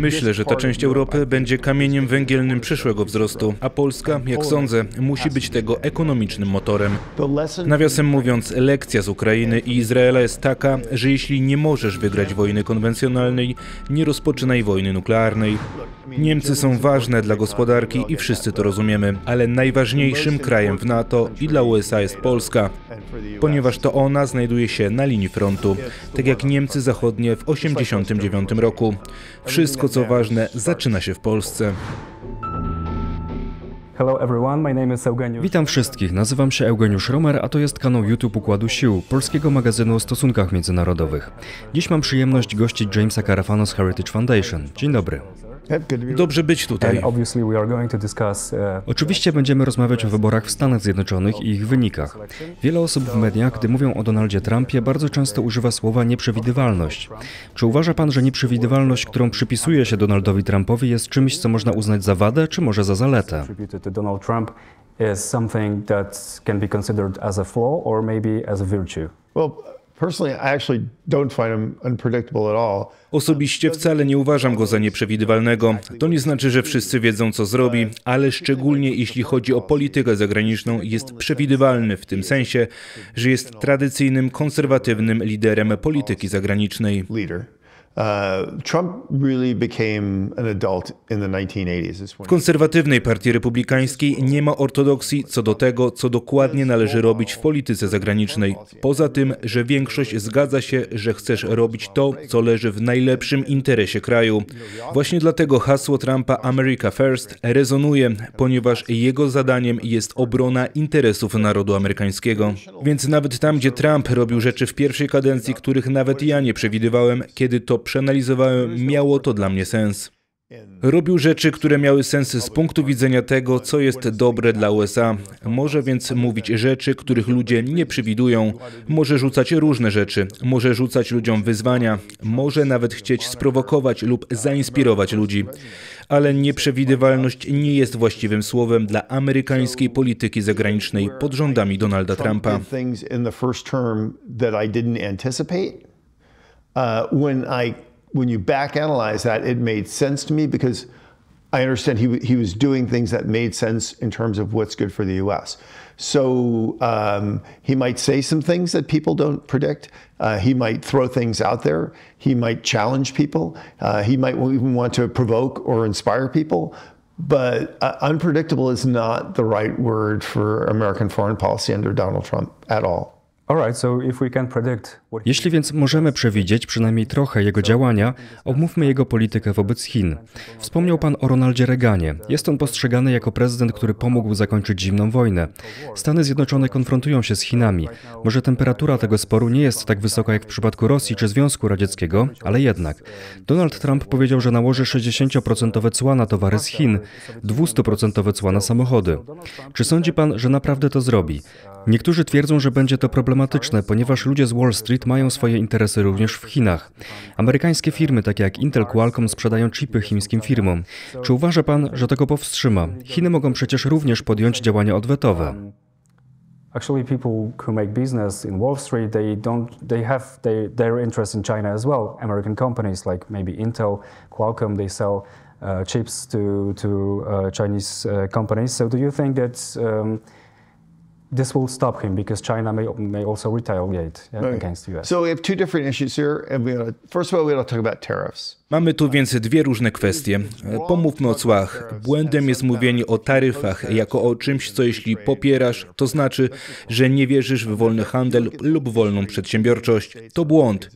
Myślę, że ta część Europy będzie kamieniem węgielnym przyszłego wzrostu, a Polska, jak sądzę, musi być tego ekonomicznym motorem. Nawiasem mówiąc, lekcja z Ukrainy i Izraela jest taka, że jeśli nie możesz wygrać wojny konwencjonalnej, nie rozpoczynaj wojny nuklearnej. Niemcy są ważne dla gospodarki i wszyscy to rozumiemy, ale najważniejszym krajem w NATO i dla USA jest Polska, ponieważ to ona znajduje się na linii frontu, tak jak Niemcy Zachodnie w 1989 roku. Wszystko, co ważne, zaczyna się w Polsce. Witam wszystkich, nazywam się Eugeniusz Romer, a to jest kanał YouTube Układu Sił, polskiego magazynu o stosunkach międzynarodowych. Dziś mam przyjemność gościć Jamesa Carafano z Heritage Foundation. Dzień dobry. Dobrze być tutaj. Uh, Oczywiście będziemy rozmawiać o wyborach w Stanach Zjednoczonych i ich wynikach. Wiele osób w mediach, gdy mówią o Donaldzie Trumpie, bardzo często używa słowa nieprzewidywalność. Czy uważa pan, że nieprzewidywalność, którą przypisuje się Donaldowi Trumpowi, jest czymś, co można uznać za wadę, czy może za zaletę? Well, Osobiście wcale nie uważam go za nieprzewidywalnego. To nie znaczy, że wszyscy wiedzą, co zrobi, ale szczególnie jeśli chodzi o politykę zagraniczną, jest przewidywalny w tym sensie, że jest tradycyjnym, konserwatywnym liderem polityki zagranicznej. Uh, w konserwatywnej partii republikańskiej nie ma ortodoksji co do tego, co dokładnie należy robić w polityce zagranicznej. Poza tym, że większość zgadza się, że chcesz robić to, co leży w najlepszym interesie kraju. Właśnie dlatego hasło Trumpa America First rezonuje, ponieważ jego zadaniem jest obrona interesów narodu amerykańskiego. Więc nawet tam, gdzie Trump robił rzeczy w pierwszej kadencji, których nawet ja nie przewidywałem, kiedy to przeanalizowałem, miało to dla mnie sens. Robił rzeczy, które miały sens z punktu widzenia tego, co jest dobre dla USA. Może więc mówić rzeczy, których ludzie nie przewidują. Może rzucać różne rzeczy. Może rzucać ludziom wyzwania. Może nawet chcieć sprowokować lub zainspirować ludzi. Ale nieprzewidywalność nie jest właściwym słowem dla amerykańskiej polityki zagranicznej pod rządami Donalda Trumpa. uh, when I when you back analyze that, it made sense to me because I understand he he was doing things that made sense in terms of what's good for the U.S. So um, he might say some things that people don't predict. Uh, he might throw things out there. He might challenge people. Uh, he might even want to provoke or inspire people. But uh, unpredictable is not the right word for American foreign policy under Donald Trump at all. Jeśli więc możemy przewidzieć przynajmniej trochę jego działania, omówmy jego politykę wobec Chin. Wspomniał pan o Ronaldzie Reaganie. Jest on postrzegany jako prezydent, który pomógł zakończyć zimną wojnę. Stany Zjednoczone konfrontują się z Chinami. Może temperatura tego sporu nie jest tak wysoka jak w przypadku Rosji czy Związku Radzieckiego, ale jednak. Donald Trump powiedział, że nałoży 60% cła na towary z Chin, 200% cła na samochody. Czy sądzi pan, że naprawdę to zrobi? Niektórzy twierdzą, że będzie to problematyczne, ponieważ ludzie z Wall Street mają swoje interesy również w Chinach. Amerykańskie firmy, takie jak Intel, Qualcomm, sprzedają chipy chińskim firmom. Czy uważa pan, że tego powstrzyma? Chiny mogą przecież również podjąć działania odwetowe. Actually, people who make business in Wall Street, they don't, they have they, their interest in China as well. American companies like maybe Intel, Qualcomm, they sell uh, chips to to uh, Chinese uh, companies. So, do you think that um, this will stop him because China may, may also retaliate okay. against the US. So we have two different issues here, and we first of all we talk about tariffs. Mamy tu więc dwie różne kwestie. Pomówmy o cłach. Błędem jest mówienie o taryfach jako o czymś, co jeśli popierasz, to znaczy, że nie wierzysz w wolny handel lub wolną przedsiębiorczość. To błąd.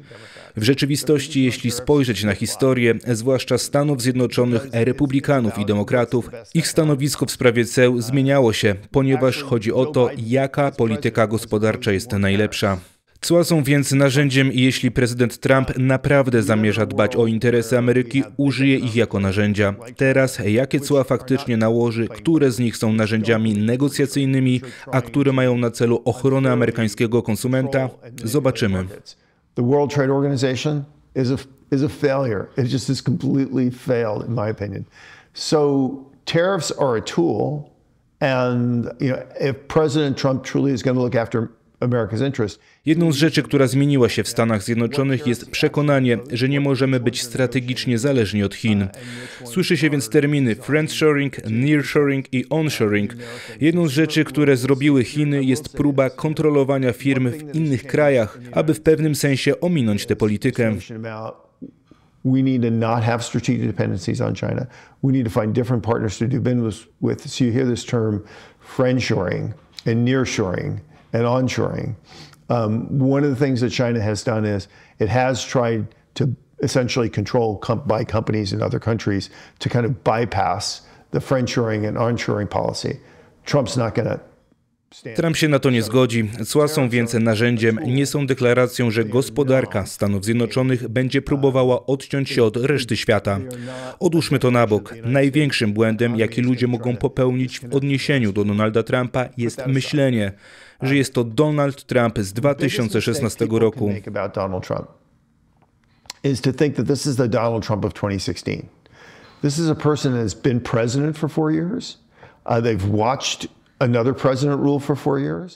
W rzeczywistości, jeśli spojrzeć na historię, zwłaszcza Stanów Zjednoczonych, Republikanów i Demokratów, ich stanowisko w sprawie ceł zmieniało się, ponieważ chodzi o to, jaka polityka gospodarcza jest najlepsza. Cła są więc narzędziem i jeśli prezydent Trump naprawdę zamierza dbać o interesy Ameryki, użyje ich jako narzędzia. Teraz, jakie cła faktycznie nałoży, które z nich są narzędziami negocjacyjnymi, a które mają na celu ochronę amerykańskiego konsumenta, zobaczymy. the World Trade Organization is a, is a failure. It just has completely failed, in my opinion. So tariffs are a tool. And you know, if President Trump truly is going to look after Jedną z rzeczy, która zmieniła się w Stanach Zjednoczonych jest przekonanie, że nie możemy być strategicznie zależni od Chin. Słyszy się więc terminy friendshoring, nearshoring i onshoring. Jedną z rzeczy, które zrobiły Chiny jest próba kontrolowania firm w innych krajach, aby w pewnym sensie ominąć tę politykę. We need to not have strategic dependencies on China. We need to find different partners to do business with. So you hear this term friendshoring and nearshoring. and onshoring. Um, one of the things that China has done is it has tried to essentially control comp- by companies in other countries to kind of bypass the friendshoring and onshoring policy. Trump's not going to Trump się na to nie zgodzi. Cła są więc narzędziem, nie są deklaracją, że gospodarka Stanów Zjednoczonych będzie próbowała odciąć się od reszty świata. Odłóżmy to na bok. Największym błędem, jaki ludzie mogą popełnić w odniesieniu do Donalda Trumpa, jest myślenie, że jest to Donald Trump z 2016 roku. Is to think that this is the Donald Trump of 2016. This is a person that has been president for four years. Uh, they've watched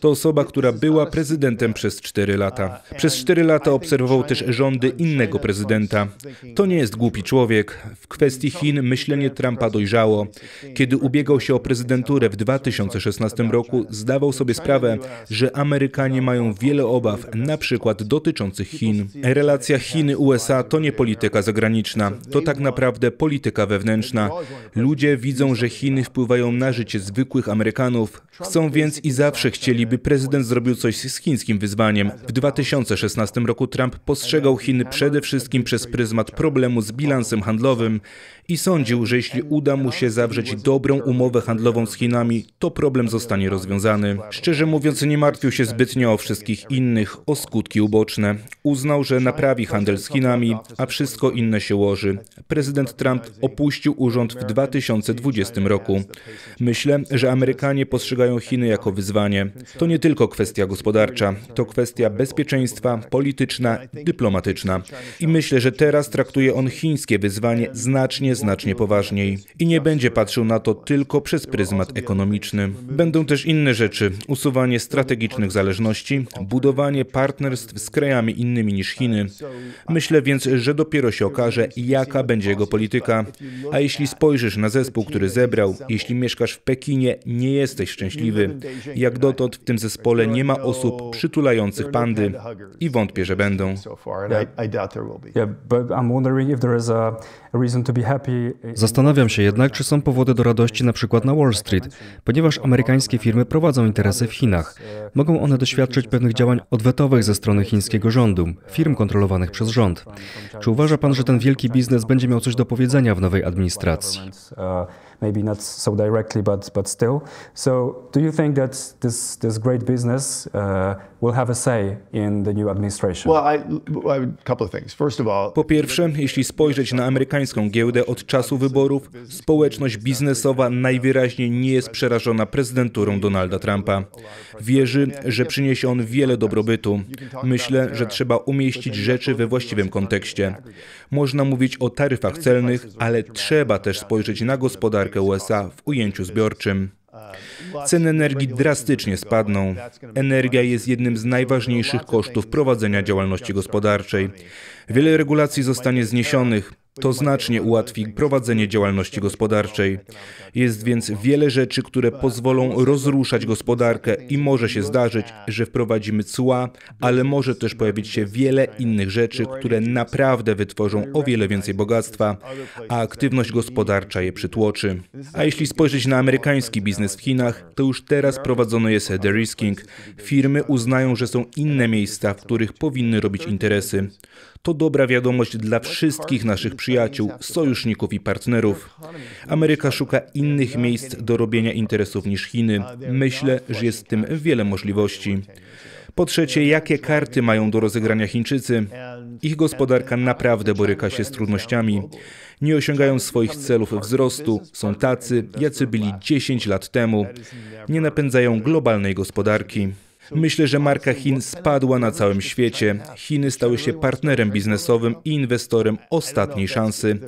to osoba, która była prezydentem przez 4 lata. Przez 4 lata obserwował też rządy innego prezydenta. To nie jest głupi człowiek. W kwestii Chin myślenie Trumpa dojrzało. Kiedy ubiegał się o prezydenturę w 2016 roku, zdawał sobie sprawę, że Amerykanie mają wiele obaw, na przykład dotyczących Chin. Relacja Chiny-USA to nie polityka zagraniczna, to tak naprawdę polityka wewnętrzna. Ludzie widzą, że Chiny wpływają na życie zwykłych Amerykanów. Chcą więc i zawsze chcieliby prezydent zrobił coś z chińskim wyzwaniem. W 2016 roku Trump postrzegał Chiny przede wszystkim przez pryzmat problemu z bilansem handlowym i sądził, że jeśli uda mu się zawrzeć dobrą umowę handlową z Chinami, to problem zostanie rozwiązany. Szczerze mówiąc, nie martwił się zbytnio o wszystkich innych, o skutki uboczne. Uznał, że naprawi handel z Chinami, a wszystko inne się ułoży. Prezydent Trump opuścił urząd w 2020 roku. Myślę, że Amerykanie postrzegają Chiny jako wyzwanie. To nie tylko kwestia gospodarcza, to kwestia bezpieczeństwa, polityczna, dyplomatyczna. I myślę, że teraz traktuje on chińskie wyzwanie znacznie znacznie poważniej i nie będzie patrzył na to tylko przez pryzmat ekonomiczny. Będą też inne rzeczy: usuwanie strategicznych zależności, budowanie partnerstw z krajami innymi niż Chiny. Myślę więc, że dopiero się okaże, jaka będzie jego polityka. A jeśli spojrzysz na zespół, który zebrał, jeśli mieszkasz w Pekinie, nie jesteś szczęśliwy. Jak dotąd w tym zespole nie ma osób przytulających pandy i wątpię, że będą. Yeah, but I'm wondering if there is a reason to be happy. Y, Zastanawiam się jednak, czy są powody do radości na przykład na Wall Street, ponieważ amerykańskie firmy prowadzą interesy w Chinach. Mogą one doświadczyć pewnych działań odwetowych ze strony chińskiego rządu, firm kontrolowanych przez rząd. Czy uważa pan, że ten wielki biznes będzie miał coś do powiedzenia w nowej administracji? Uh, maybe not so directly, but, but still. So do you think that this, this great business uh, will have a say in the new administration? Well, I, I, a couple of things. First of all, po pierwsze, jeśli spojrzeć na amerykańską giełdę od czasu wyborów, społeczność biznesowa najwyraźniej nie jest przerażona prezydenturą Donalda Trumpa. Wierzy, że przyniesie on wiele dobrobytu. Myślę, że trzeba umieścić rzeczy we właściwym kontekście. Można mówić o taryfach celnych, ale trzeba też spojrzeć na gospodarkę gospodarkę USA w ujęciu zbiorczym. Ceny energii drastycznie spadną. Energia jest jednym z najważniejszych kosztów prowadzenia działalności gospodarczej. Wiele regulacji zostanie zniesionych. To znacznie ułatwi prowadzenie działalności gospodarczej. Jest więc wiele rzeczy, które pozwolą rozruszać gospodarkę i może się zdarzyć, że wprowadzimy cła, ale może też pojawić się wiele innych rzeczy, które naprawdę wytworzą o wiele więcej bogactwa, a aktywność gospodarcza je przytłoczy. A jeśli spojrzeć na amerykański biznes w Chinach, to już teraz prowadzony jest derisking. Firmy uznają, że są inne miejsca, w których powinny robić interesy. To dobra wiadomość dla wszystkich naszych przyjaciół, sojuszników i partnerów. Ameryka szuka innych miejsc do robienia interesów niż Chiny. Myślę, że jest w tym wiele możliwości. Po trzecie, jakie karty mają do rozegrania Chińczycy? Ich gospodarka naprawdę boryka się z trudnościami. Nie osiągają swoich celów wzrostu, są tacy, jacy byli 10 lat temu. Nie napędzają globalnej gospodarki. Myślę, że marka Chin spadła na całym świecie. Chiny stały się partnerem biznesowym i inwestorem ostatniej szansy.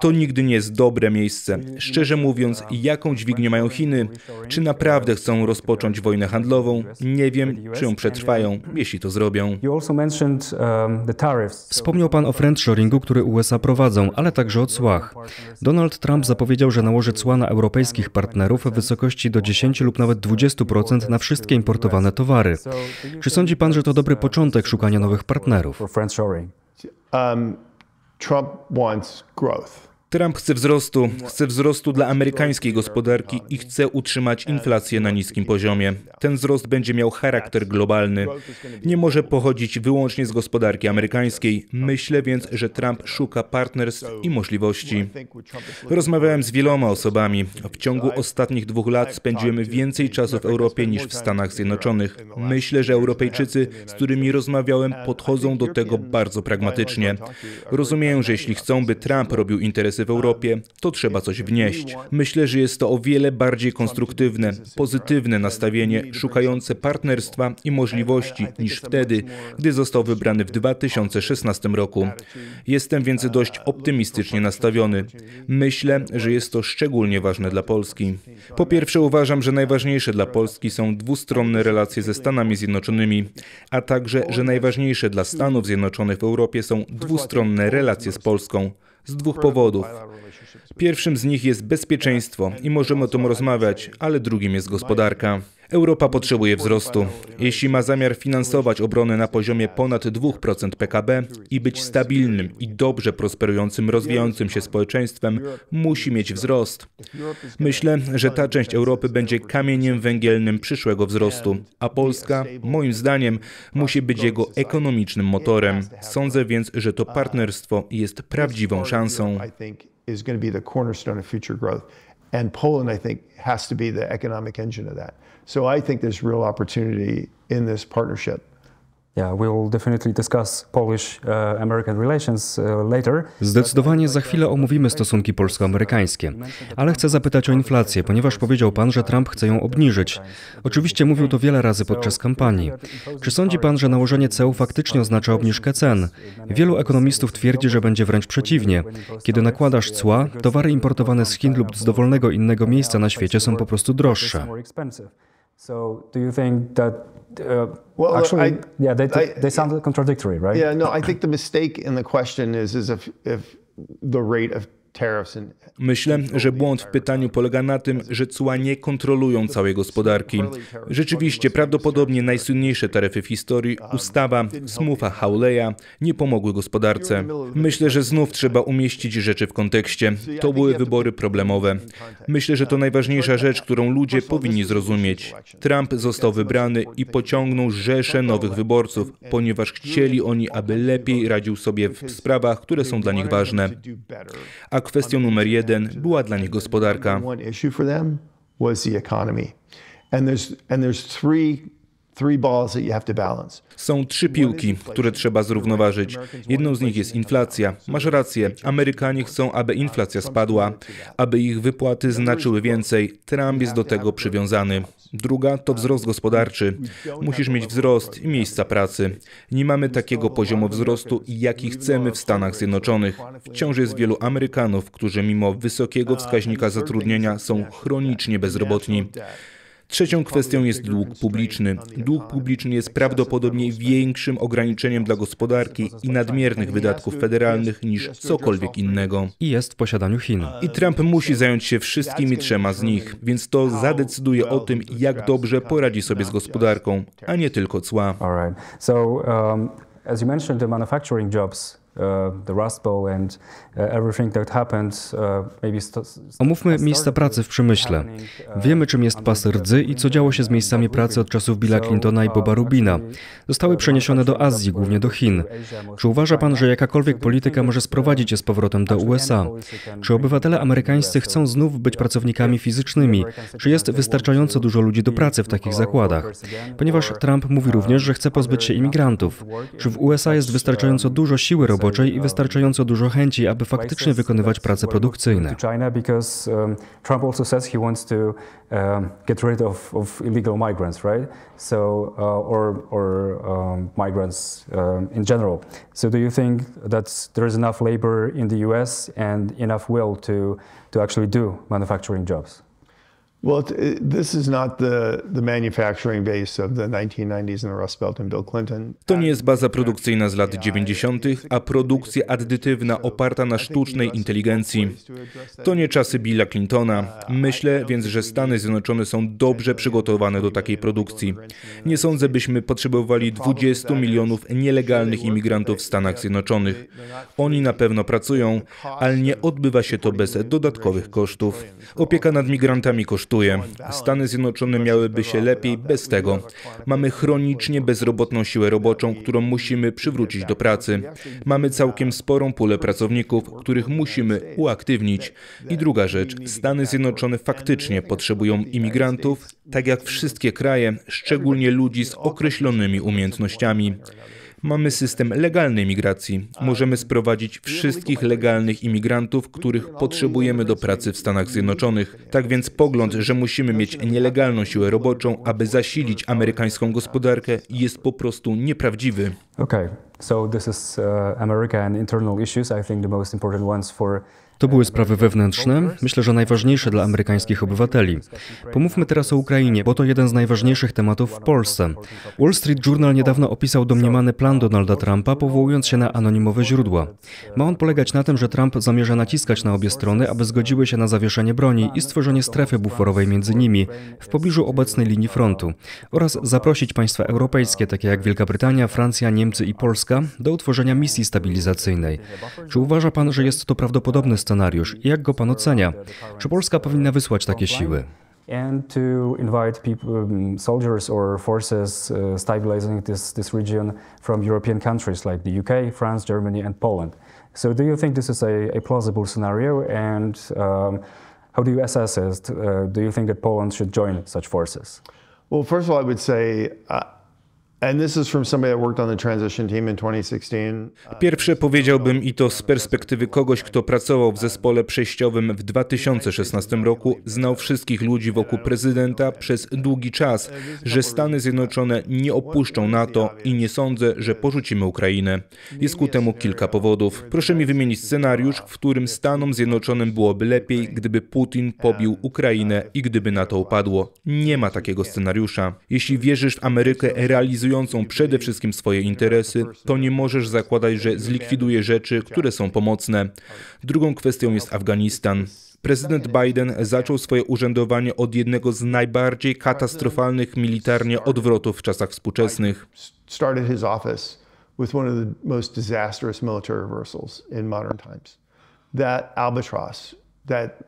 To nigdy nie jest dobre miejsce. Szczerze mówiąc, jaką dźwignię mają Chiny? Czy naprawdę chcą rozpocząć wojnę handlową? Nie wiem, czy ją przetrwają, jeśli to zrobią. Um, Wspomniał pan o friendshoringu, który USA prowadzą, ale także o cłach. Donald Trump zapowiedział, że nałoży cła na europejskich partnerów w wysokości do 10 lub nawet 20% na wszystkie importowane towary. Czy sądzi pan, że to dobry uh, początek szukania nowych partnerów? Um, Trump wants growth. Trump chce wzrostu, chce wzrostu dla amerykańskiej gospodarki i chce utrzymać inflację na niskim poziomie. Ten wzrost będzie miał charakter globalny. Nie może pochodzić wyłącznie z gospodarki amerykańskiej. Myślę więc, że Trump szuka partnerstw i możliwości. Rozmawiałem z wieloma osobami. W ciągu ostatnich dwóch lat spędziłem więcej czasu w Europie niż w Stanach Zjednoczonych. Myślę, że Europejczycy, z którymi rozmawiałem, podchodzą do tego bardzo pragmatycznie. Rozumieją, że jeśli chcą, by Trump robił interesy procesy w Europie, to trzeba coś wnieść. Myślę, że jest to o wiele bardziej konstruktywne, pozytywne nastawienie, szukające partnerstwa i możliwości niż wtedy, gdy został wybrany w 2016 roku. Jestem więc dość optymistycznie nastawiony. Myślę, że jest to szczególnie ważne dla Polski. Po pierwsze uważam, że najważniejsze dla Polski są dwustronne relacje ze Stanami Zjednoczonymi, a także, że najważniejsze dla Stanów Zjednoczonych w Europie są dwustronne relacje z Polską. Z dwóch powodów. Pierwszym z nich jest bezpieczeństwo i możemy o tym rozmawiać, ale drugim jest gospodarka. Europa potrzebuje wzrostu. Jeśli ma zamiar finansować obronę na poziomie ponad 2% PKB i być stabilnym i dobrze prosperującym, rozwijającym się społeczeństwem, musi mieć wzrost. Myślę, że ta część Europy będzie kamieniem węgielnym przyszłego wzrostu, a Polska, moim zdaniem, musi być jego ekonomicznym motorem. Sądzę więc, że to partnerstwo jest prawdziwą szansą. is going to be the cornerstone of future growth. And Poland, I think, has to be the economic engine of that. So I think there's real opportunity in this partnership. Zdecydowanie za chwilę omówimy stosunki polsko-amerykańskie, ale chcę zapytać o inflację, ponieważ powiedział pan, że Trump chce ją obniżyć. Oczywiście mówił to wiele razy podczas kampanii. Czy sądzi pan, że nałożenie ceł faktycznie oznacza obniżkę cen? Wielu ekonomistów twierdzi, że będzie wręcz przeciwnie. Kiedy nakładasz cła, towary importowane z Chin lub z dowolnego innego miejsca na świecie są po prostu droższe. So, do you think that uh, well, actually, I, yeah, they, I, they sound I, contradictory, right? Yeah, no, I think the mistake in the question is is if if the rate of Myślę, że błąd w pytaniu polega na tym, że cła nie kontrolują całej gospodarki. Rzeczywiście, prawdopodobnie najsłynniejsze taryfy w historii, um, ustawa smufa, Hawleya, nie pomogły gospodarce. Myślę, że znów trzeba umieścić rzeczy w kontekście. To były wybory problemowe. Myślę, że to um, najważniejsza rzecz, którą ludzie powinni zrozumieć. Trump został wybrany i pociągnął rzeszę nowych wyborców, ponieważ chcieli oni, aby lepiej radził sobie w sprawach, które są dla nich ważne. A kwestią numer jeden była dla nich gospodarka. Są trzy piłki, które trzeba zrównoważyć. Jedną z nich jest inflacja. Masz rację, Amerykanie chcą, aby inflacja spadła, aby ich wypłaty znaczyły więcej. Trump jest do tego przywiązany. Druga to wzrost gospodarczy. Musisz mieć wzrost i miejsca pracy. Nie mamy takiego poziomu wzrostu, jaki chcemy w Stanach Zjednoczonych. Wciąż jest wielu Amerykanów, którzy mimo wysokiego wskaźnika zatrudnienia są chronicznie bezrobotni. Trzecią kwestią jest dług publiczny. Dług publiczny jest prawdopodobnie większym ograniczeniem dla gospodarki i nadmiernych wydatków federalnych niż cokolwiek innego. I jest w posiadaniu Chin. I Trump musi zająć się wszystkimi trzema z nich, więc to zadecyduje o tym, jak dobrze poradzi sobie z gospodarką, a nie tylko cła. Um, as you mentioned, the manufacturing jobs Omówmy miejsca pracy w przemyśle. Uh, Wiemy, czym jest pas rdzy i co działo się z miejscami pracy od czasów Billa Clintona i Boba Rubina. Zostały uh, przeniesione do Azji, głównie do Chin. Czy uważa pan, że jakakolwiek polityka może sprowadzić je z powrotem do USA? Czy obywatele amerykańscy chcą znów być pracownikami fizycznymi? Czy jest wystarczająco dużo ludzi do pracy w takich zakładach? Ponieważ Trump mówi również, że chce pozbyć się imigrantów. Czy w USA jest wystarczająco um, dużo siły roboczej? roboczej i wystarczająco dużo chęci, aby faktycznie wykonywać prace produkcyjne. Um, enough labor in the U.S. and enough will to to actually do manufacturing jobs? Well, this is not the, the manufacturing base of the 1990s and the Rust Belt and Bill Clinton. To nie jest baza produkcyjna z lat 90., a produkcja addytywna oparta na sztucznej inteligencji. To nie czasy Billa Clintona. Myślę więc, że Stany Zjednoczone są dobrze przygotowane do takiej produkcji. Nie sądzę, byśmy potrzebowali 20 milionów nielegalnych imigrantów w Stanach Zjednoczonych. Oni na pewno pracują, ale nie odbywa się to bez dodatkowych kosztów. Opieka nad migrantami kosztuje kosztuje. Stany Zjednoczone miałyby się lepiej bez tego. Mamy chronicznie bezrobotną siłę roboczą, którą musimy przywrócić do pracy. Mamy całkiem sporą pulę pracowników, których musimy uaktywnić. I druga rzecz, Stany Zjednoczone faktycznie potrzebują imigrantów, tak jak wszystkie kraje, szczególnie ludzi z określonymi umiejętnościami. Mamy system legalnej migracji. Możemy sprowadzić wszystkich legalnych imigrantów, których potrzebujemy do pracy w Stanach Zjednoczonych. Tak więc pogląd, że musimy mieć nielegalną siłę roboczą, aby zasilić amerykańską tak, gospodarkę, tak, tak. jest po prostu nieprawdziwy. Okay. So this is uh, America and internal issues. I think the most important ones for to były sprawy wewnętrzne, myślę, że najważniejsze dla amerykańskich obywateli. Pomówmy teraz o Ukrainie, bo to jeden z najważniejszych tematów w Polsce. Wall Street Journal niedawno opisał domniemany plan Donalda Trumpa, powołując się na anonimowe źródła. Ma on polegać na tym, że Trump zamierza naciskać na obie strony, aby zgodziły się na zawieszenie broni i stworzenie strefy buforowej między nimi, w pobliżu obecnej linii frontu, oraz zaprosić państwa europejskie, takie jak Wielka Brytania, Francja, Niemcy i Polska, do utworzenia misji stabilizacyjnej. Czy uważa pan, że jest to prawdopodobny jak go pan ocenia? Czy Polska powinna wysłać takie siły? and to invite people, um, soldiers or forces uh, stabilizing this, this region from European countries like the UK, France, Germany, and Poland. So, do you think this is a, plausible scenario, and um, how do you assess it? Uh, do you think that Poland should join such forces? Well, first of all, I would say. Uh, Pierwsze powiedziałbym i to z perspektywy kogoś, kto pracował w zespole przejściowym w 2016 roku, znał wszystkich ludzi wokół prezydenta przez długi czas, że Stany Zjednoczone nie opuszczą NATO i nie sądzę, że porzucimy Ukrainę. Jest ku temu kilka powodów. Proszę mi wymienić scenariusz, w którym Stanom Zjednoczonym byłoby lepiej, gdyby Putin pobił Ukrainę i gdyby NATO upadło. Nie ma takiego scenariusza. Jeśli wierzysz w Amerykę, realizuj realizującą przede wszystkim swoje interesy, to nie możesz zakładać, że zlikwiduje rzeczy, które są pomocne. Drugą kwestią jest Afganistan. Prezydent Biden zaczął swoje urzędowanie od jednego z najbardziej katastrofalnych militarnie odwrotów w czasach współczesnych. That albatross, that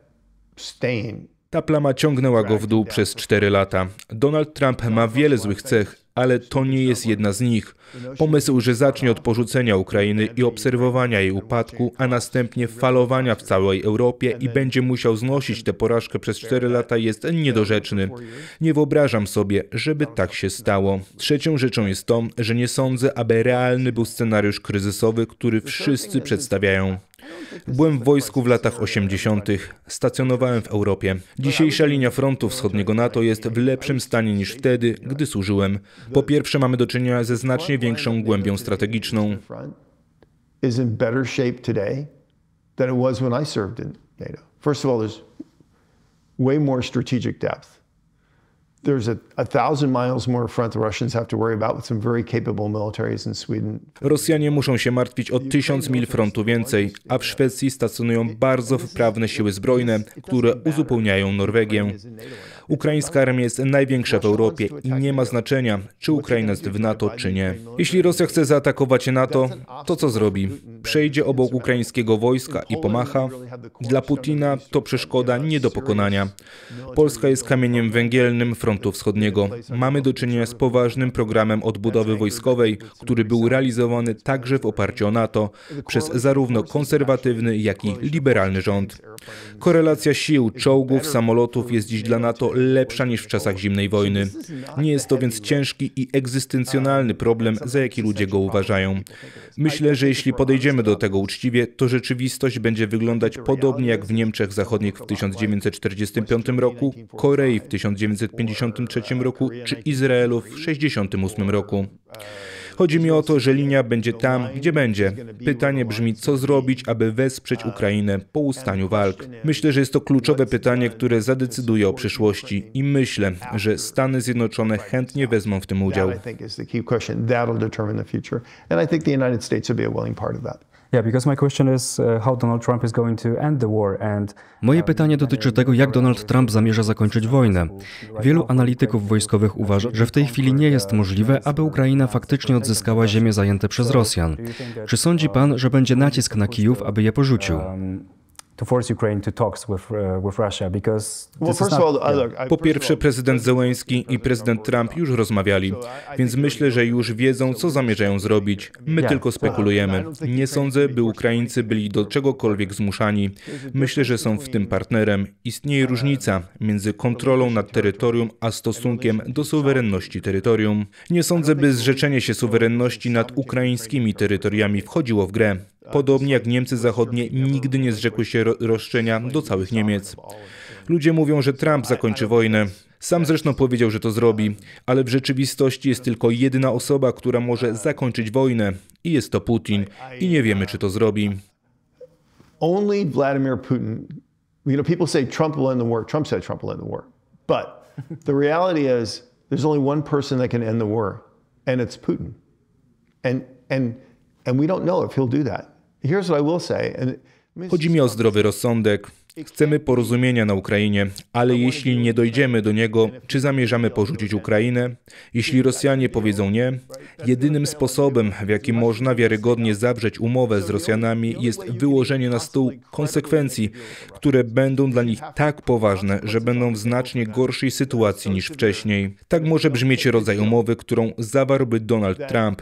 stain ta plama ciągnęła go w dół przez 4 lata. Donald Trump ma wiele złych cech, ale to nie jest jedna z nich. Pomysł, że zacznie od porzucenia Ukrainy i obserwowania jej upadku, a następnie falowania w całej Europie i będzie musiał znosić tę porażkę przez 4 lata jest niedorzeczny. Nie wyobrażam sobie, żeby tak się stało. Trzecią rzeczą jest to, że nie sądzę, aby realny był scenariusz kryzysowy, który wszyscy przedstawiają. Byłem w wojsku w latach 80., stacjonowałem w Europie. Dzisiejsza linia frontu wschodniego NATO jest w lepszym stanie niż wtedy, gdy służyłem. Po pierwsze, mamy do czynienia ze znacznie większą głębią strategiczną. First of all, there's way more strategic depth. Rosjanie muszą się martwić o tysiąc mil frontu więcej, a w Szwecji stacjonują bardzo wprawne siły zbrojne, które uzupełniają Norwegię. Ukraińska armia jest największa w Europie i nie ma znaczenia, czy Ukraina jest w NATO, czy nie. Jeśli Rosja chce zaatakować NATO, to co zrobi? Przejdzie obok ukraińskiego wojska i pomacha? Dla Putina to przeszkoda nie do pokonania. Polska jest kamieniem węgielnym frontu wschodniego. Mamy do czynienia z poważnym programem odbudowy wojskowej, który był realizowany także w oparciu o NATO przez zarówno konserwatywny, jak i liberalny rząd. Korelacja sił, czołgów, samolotów jest dziś dla NATO lepsza niż w czasach zimnej wojny. Nie jest to więc ciężki i egzystencjonalny problem, za jaki ludzie go uważają. Myślę, że jeśli podejdziemy do tego uczciwie, to rzeczywistość będzie wyglądać podobnie jak w Niemczech Zachodnich w 1945 roku, Korei w 1953 roku czy Izraelu w 1968 roku. Chodzi mi o to, że linia będzie tam, gdzie będzie. Pytanie brzmi, co zrobić, aby wesprzeć Ukrainę po ustaniu walk. Myślę, że jest to kluczowe pytanie, które zadecyduje o przyszłości i myślę, że Stany Zjednoczone chętnie wezmą w tym udział. Moje pytanie dotyczy tego, jak Donald Trump zamierza zakończyć wojnę. Wielu analityków wojskowych uważa, że w tej chwili nie jest możliwe, aby Ukraina faktycznie odzyskała ziemie zajęte przez Rosjan. Czy sądzi pan, że będzie nacisk na Kijów, aby je porzucił? Um, to force Ukraine to talks with, uh, with Russia because well, first not, of all, yeah. look, I, po pierwsze, prezydent Zełenski i prezydent Trump już rozmawiali, więc myślę, że już wiedzą, co zamierzają zrobić. My yeah. tylko spekulujemy. Nie sądzę, by Ukraińcy byli do czegokolwiek zmuszani. Myślę, że są w tym partnerem. Istnieje różnica między kontrolą nad terytorium a stosunkiem do suwerenności terytorium. Nie sądzę, by zrzeczenie się suwerenności nad ukraińskimi terytoriami wchodziło w grę. Podobnie jak Niemcy Zachodnie nigdy nie zrzekły się roszczenia do całych Niemiec. Ludzie mówią, że Trump zakończy wojnę. Sam zresztą powiedział, że to zrobi, ale w rzeczywistości jest tylko jedna osoba, która może zakończyć wojnę i jest to Putin i nie wiemy, czy to zrobi. Only Vladimir Putin. You know, people say Trump will end the war. Trump said Trump will end the war. But the reality is there's only one person that can end the war and it's Putin. And and and we don't know if he'll do that. Chodzi mi o zdrowy rozsądek. Chcemy porozumienia na Ukrainie, ale jeśli nie dojdziemy do niego, czy zamierzamy porzucić Ukrainę? Jeśli Rosjanie powiedzą nie, jedynym sposobem, w jaki można wiarygodnie zawrzeć umowę z Rosjanami, jest wyłożenie na stół konsekwencji, które będą dla nich tak poważne, że będą w znacznie gorszej sytuacji niż wcześniej. Tak może brzmieć rodzaj umowy, którą zawarłby Donald Trump.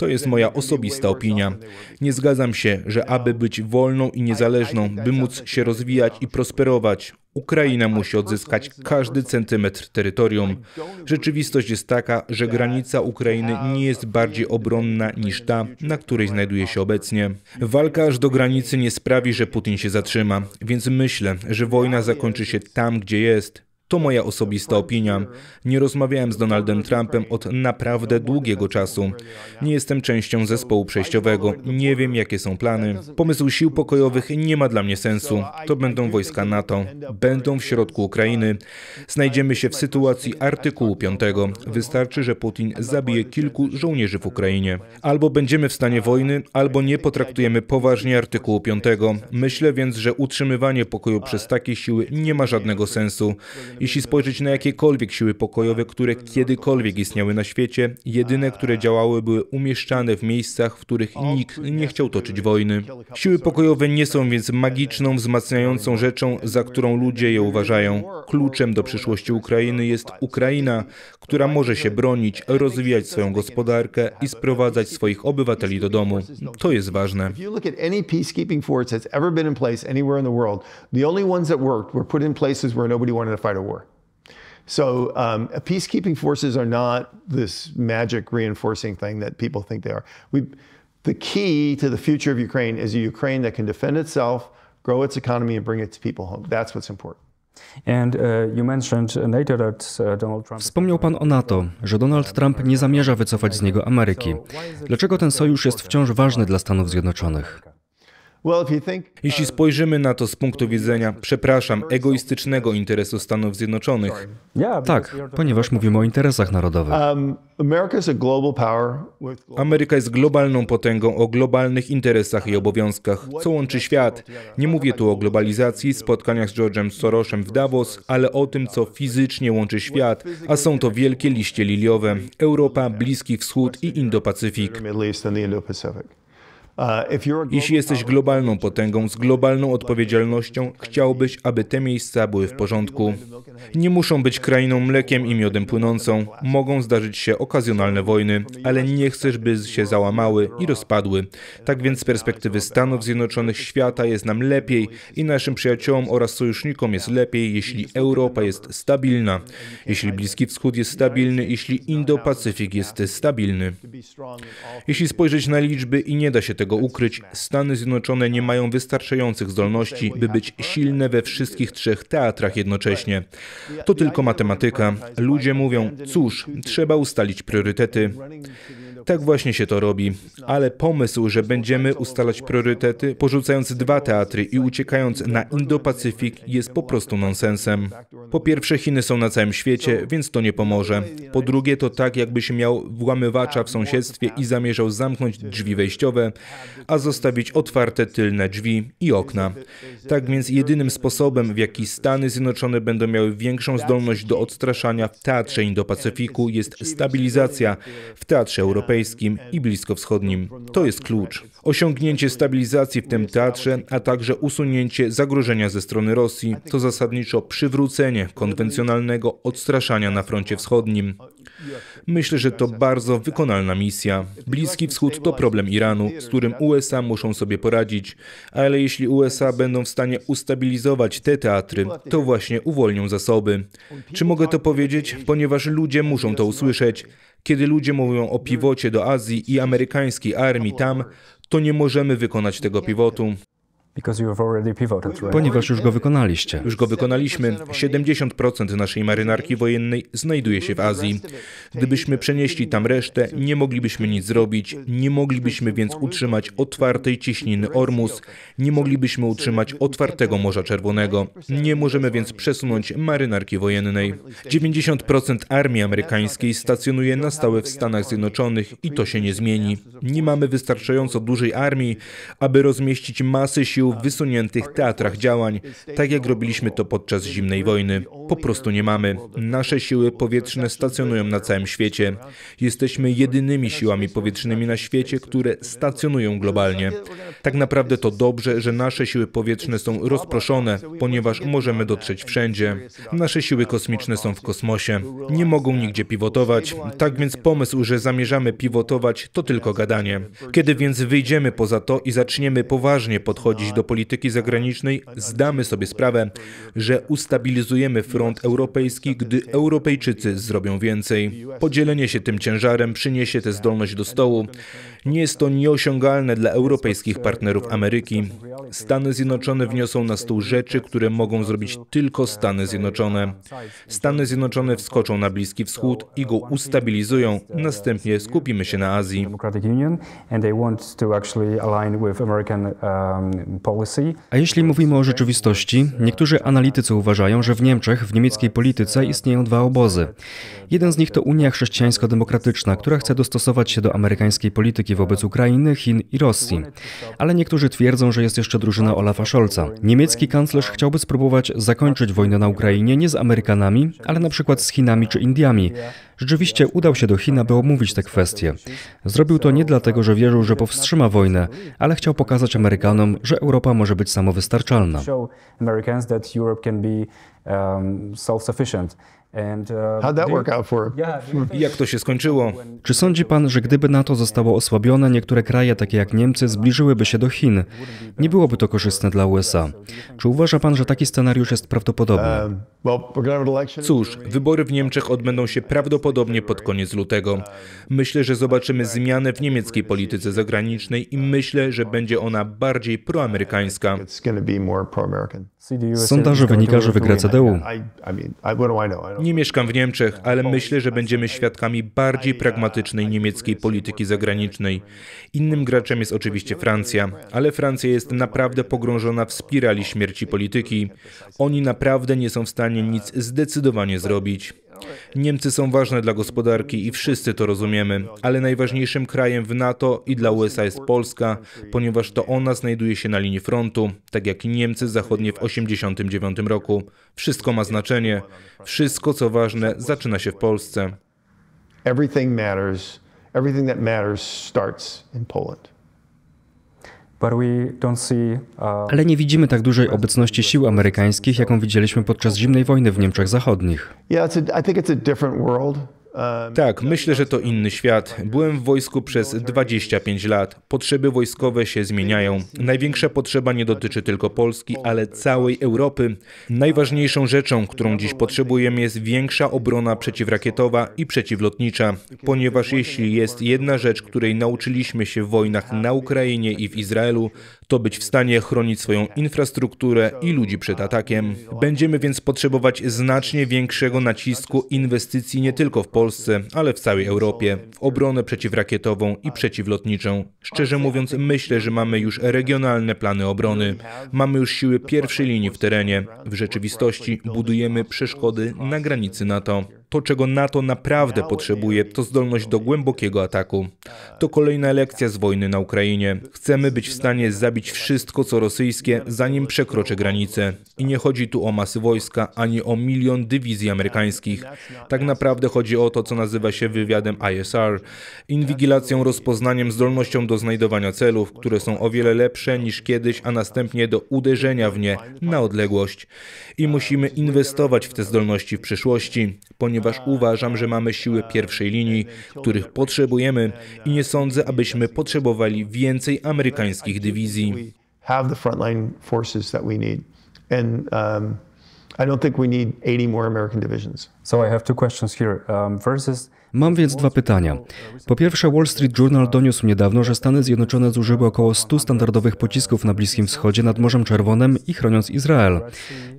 To jest moja osobista opinia. Nie zgadzam się, że aby być wolną i niezależną, by móc się rozwijać i prosperować, Ukraina musi odzyskać każdy centymetr terytorium. Rzeczywistość jest taka, że granica Ukrainy nie jest bardziej obronna niż ta, na której znajduje się obecnie. Walka aż do granicy nie sprawi, że Putin się zatrzyma, więc myślę, że wojna zakończy się tam, gdzie jest. To moja osobista opinia. Nie rozmawiałem z Donaldem Trumpem od naprawdę długiego czasu. Nie jestem częścią zespołu przejściowego. Nie wiem, jakie są plany. Pomysł sił pokojowych nie ma dla mnie sensu. To będą wojska NATO. Będą w środku Ukrainy. Znajdziemy się w sytuacji artykułu 5. Wystarczy, że Putin zabije kilku żołnierzy w Ukrainie. Albo będziemy w stanie wojny, albo nie potraktujemy poważnie artykułu 5. Myślę więc, że utrzymywanie pokoju przez takie siły nie ma żadnego sensu. Jeśli spojrzeć na jakiekolwiek siły pokojowe, które kiedykolwiek istniały na świecie, jedyne, które działały, były umieszczane w miejscach, w których nikt nie chciał toczyć wojny. Siły pokojowe nie są więc magiczną, wzmacniającą rzeczą, za którą ludzie je uważają. Kluczem do przyszłości Ukrainy jest Ukraina, która może się bronić, rozwijać swoją gospodarkę i sprowadzać swoich obywateli do domu. To jest ważne. The only ones that worked were put in places where nobody wanted to fight a war. war. So um, peacekeeping forces are not this magic reinforcing thing that people think they are. We, the key to the future of Ukraine is a Ukraine that can defend itself, grow its economy, and bring its people home. That's what's important. And, uh, you mentioned NATO that, uh, Donald Trump... Wspomniał Pan o NATO, że Donald Trump nie zamierza wycofać z niego Ameryki. Dlaczego ten sojusz jest wciąż ważny dla Stanów Zjednoczonych? Jeśli uh, spojrzymy na to z punktu widzenia, przepraszam, egoistycznego interesu Stanów Zjednoczonych. Tak, ponieważ mówimy o interesach narodowych. Um, Ameryka jest globalną potęgą o globalnych interesach i obowiązkach, co łączy świat. Nie mówię tu o globalizacji, spotkaniach z George'em Sorosem w Davos, ale o tym, co fizycznie łączy świat, a są to wielkie liście liliowe: Europa, Bliski Wschód i Indo-Pacyfik. Uh, jeśli jesteś globalną potęgą z globalną odpowiedzialnością, chciałbyś, aby te miejsca były w porządku. Nie muszą być krainą mlekiem i miodem płynącą. Mogą zdarzyć się okazjonalne wojny, ale nie chcesz, by się załamały i rozpadły. Tak więc z perspektywy Stanów Zjednoczonych świata jest nam lepiej i naszym przyjaciołom oraz sojusznikom jest lepiej, jeśli Europa jest stabilna, jeśli Bliski Wschód jest stabilny, jeśli Indo-Pacyfik jest stabilny. Jeśli spojrzeć na liczby i nie da się tego tego ukryć, Stany Zjednoczone nie mają wystarczających zdolności, by być silne we wszystkich trzech teatrach jednocześnie. To tylko matematyka. Ludzie mówią, cóż, trzeba ustalić priorytety. Tak właśnie się to robi, ale pomysł, że będziemy ustalać priorytety, porzucając dwa teatry i uciekając na Indo-Pacyfik jest po prostu nonsensem. Po pierwsze, Chiny są na całym świecie, więc to nie pomoże. Po drugie, to tak jakby się miał włamywacza w sąsiedztwie i zamierzał zamknąć drzwi wejściowe a zostawić otwarte tylne drzwi i okna. Tak więc jedynym sposobem, w jaki Stany Zjednoczone będą miały większą zdolność do odstraszania w Teatrze Indo-Pacyfiku jest stabilizacja w Teatrze Europejskim i Bliskowschodnim. To jest klucz. Osiągnięcie stabilizacji w tym teatrze, a także usunięcie zagrożenia ze strony Rosji to zasadniczo przywrócenie konwencjonalnego odstraszania na froncie wschodnim. Myślę, że to bardzo wykonalna misja. Bliski Wschód to problem Iranu, z którym którym USA muszą sobie poradzić. Ale jeśli USA będą w stanie ustabilizować te teatry, to właśnie uwolnią zasoby. Czy mogę to powiedzieć? Ponieważ ludzie muszą to usłyszeć. Kiedy ludzie mówią o piwocie do Azji i amerykańskiej armii tam, to nie możemy wykonać tego pivotu. Ponieważ już go wykonaliście. Już go wykonaliśmy. 70% naszej marynarki wojennej znajduje się w Azji. Gdybyśmy przenieśli tam resztę, nie moglibyśmy nic zrobić, nie moglibyśmy więc utrzymać otwartej ciśniny Ormus, nie moglibyśmy utrzymać otwartego Morza Czerwonego. Nie możemy więc przesunąć marynarki wojennej. 90% armii amerykańskiej stacjonuje na stałe w Stanach Zjednoczonych i to się nie zmieni. Nie mamy wystarczająco dużej armii, aby rozmieścić masy sił sił w wysuniętych teatrach działań, tak jak robiliśmy to podczas zimnej wojny. Po prostu nie mamy. Nasze siły powietrzne stacjonują na całym świecie. Jesteśmy jedynymi siłami powietrznymi na świecie, które stacjonują globalnie. Tak naprawdę to dobrze, że nasze siły powietrzne są rozproszone, ponieważ możemy dotrzeć wszędzie. Nasze siły kosmiczne są w kosmosie. Nie mogą nigdzie pivotować. Tak więc pomysł, że zamierzamy pivotować, to tylko gadanie. Kiedy więc wyjdziemy poza to i zaczniemy poważnie podchodzić do polityki zagranicznej, zdamy sobie sprawę, że ustabilizujemy front europejski, gdy Europejczycy zrobią więcej. Podzielenie się tym ciężarem przyniesie tę zdolność do stołu. Nie jest to nieosiągalne dla europejskich partnerów Ameryki. Stany Zjednoczone wniosą na stół rzeczy, które mogą zrobić tylko Stany Zjednoczone. Stany Zjednoczone wskoczą na Bliski Wschód i go ustabilizują. Następnie skupimy się na Azji. Um, A jeśli mówimy o rzeczywistości, niektórzy analitycy uważają, że w Niemczech, w niemieckiej polityce istnieją dwa obozy. Jeden z nich to Unia Chrześcijańsko-Demokratyczna, która chce dostosować się do amerykańskiej polityki polityki wobec Ukrainy, Chin i Rosji. Ale niektórzy twierdzą, że jest jeszcze drużyna Olafa Scholza. Niemiecki kanclerz chciałby spróbować zakończyć wojnę na Ukrainie nie z Amerykanami, ale na przykład z Chinami czy Indiami. Rzeczywiście udał się do Chin, aby omówić te kwestie. Zrobił to nie dlatego, że wierzył, że powstrzyma wojnę, ale chciał pokazać Amerykanom, że Europa może być samowystarczalna. Jak to się skończyło? Czy sądzi pan, że gdyby NATO zostało osłabione, niektóre kraje, takie jak Niemcy, zbliżyłyby się do Chin? Nie byłoby to korzystne dla USA. Czy uważa pan, że taki scenariusz jest prawdopodobny? Um, Cóż, wybory w Niemczech odbędą się prawdopodobnie pod koniec lutego. Myślę, że zobaczymy zmianę w niemieckiej polityce zagranicznej i myślę, że będzie ona bardziej proamerykańska. Z sondaży wynika, że wygra CDU. Nie mieszkam w Niemczech, ale myślę, że będziemy świadkami bardziej pragmatycznej niemieckiej polityki zagranicznej. Innym graczem jest oczywiście Francja, ale Francja jest naprawdę pogrążona w spirali śmierci polityki. Oni naprawdę nie są w stanie nic zdecydowanie zrobić. Niemcy są ważne dla gospodarki i wszyscy to rozumiemy, ale najważniejszym krajem w NATO i dla USA jest Polska, ponieważ to ona znajduje się na linii frontu, tak jak Niemcy zachodnie w 1989 roku. Wszystko ma znaczenie. Wszystko, co ważne, zaczyna się w Polsce. Everything matters. Everything that matters starts in Poland. Uh, Ale nie widzimy tak dużej obecności sił amerykańskich, jaką widzieliśmy podczas zimnej wojny w Niemczech Zachodnich. Um, tak, no myślę, że to inny świat. Byłem w wojsku przez 25 lat. Potrzeby wojskowe się zmieniają. Największa potrzeba nie dotyczy tylko Polski, ale całej Europy. Tak, tak. Najważniejszą rzeczą, którą dziś potrzebujemy, jest większa obrona przeciwrakietowa i przeciwlotnicza, ponieważ jeśli jest jedna rzecz, której nauczyliśmy się w wojnach na Ukrainie i w Izraelu, to być w stanie chronić swoją infrastrukturę i ludzi przed atakiem. Będziemy więc potrzebować znacznie większego nacisku inwestycji nie tylko w Polsce, ale w całej Europie, w obronę przeciwrakietową i przeciwlotniczą. Szczerze mówiąc, myślę, że mamy już regionalne plany obrony. Mamy już siły pierwszej linii w terenie. W rzeczywistości budujemy przeszkody na granicy NATO. To, czego NATO naprawdę potrzebuje, to zdolność do głębokiego ataku. Tak. To kolejna lekcja z wojny na Ukrainie. Chcemy być w stanie zabić wszystko, co rosyjskie, zanim przekroczy granice. I nie chodzi tu o masy wojska, ani o milion dywizji amerykańskich. Tak naprawdę chodzi o to, co nazywa się wywiadem ISR, inwigilacją, rozpoznaniem, zdolnością do znajdowania celów, które są o wiele lepsze niż kiedyś, a następnie do uderzenia w nie na odległość. I musimy inwestować w te zdolności w przyszłości, ponieważ ponieważ uważam, że mamy siły pierwszej linii, których potrzebujemy i nie sądzę, abyśmy potrzebowali więcej amerykańskich dywizji. frontline um, I 80 So I have two questions here. Um, Mam więc dwa pytania. Po pierwsze, Wall Street Journal doniósł niedawno, że Stany Zjednoczone zużyły około 100 standardowych pocisków na Bliskim Wschodzie nad Morzem Czerwonym i chroniąc Izrael.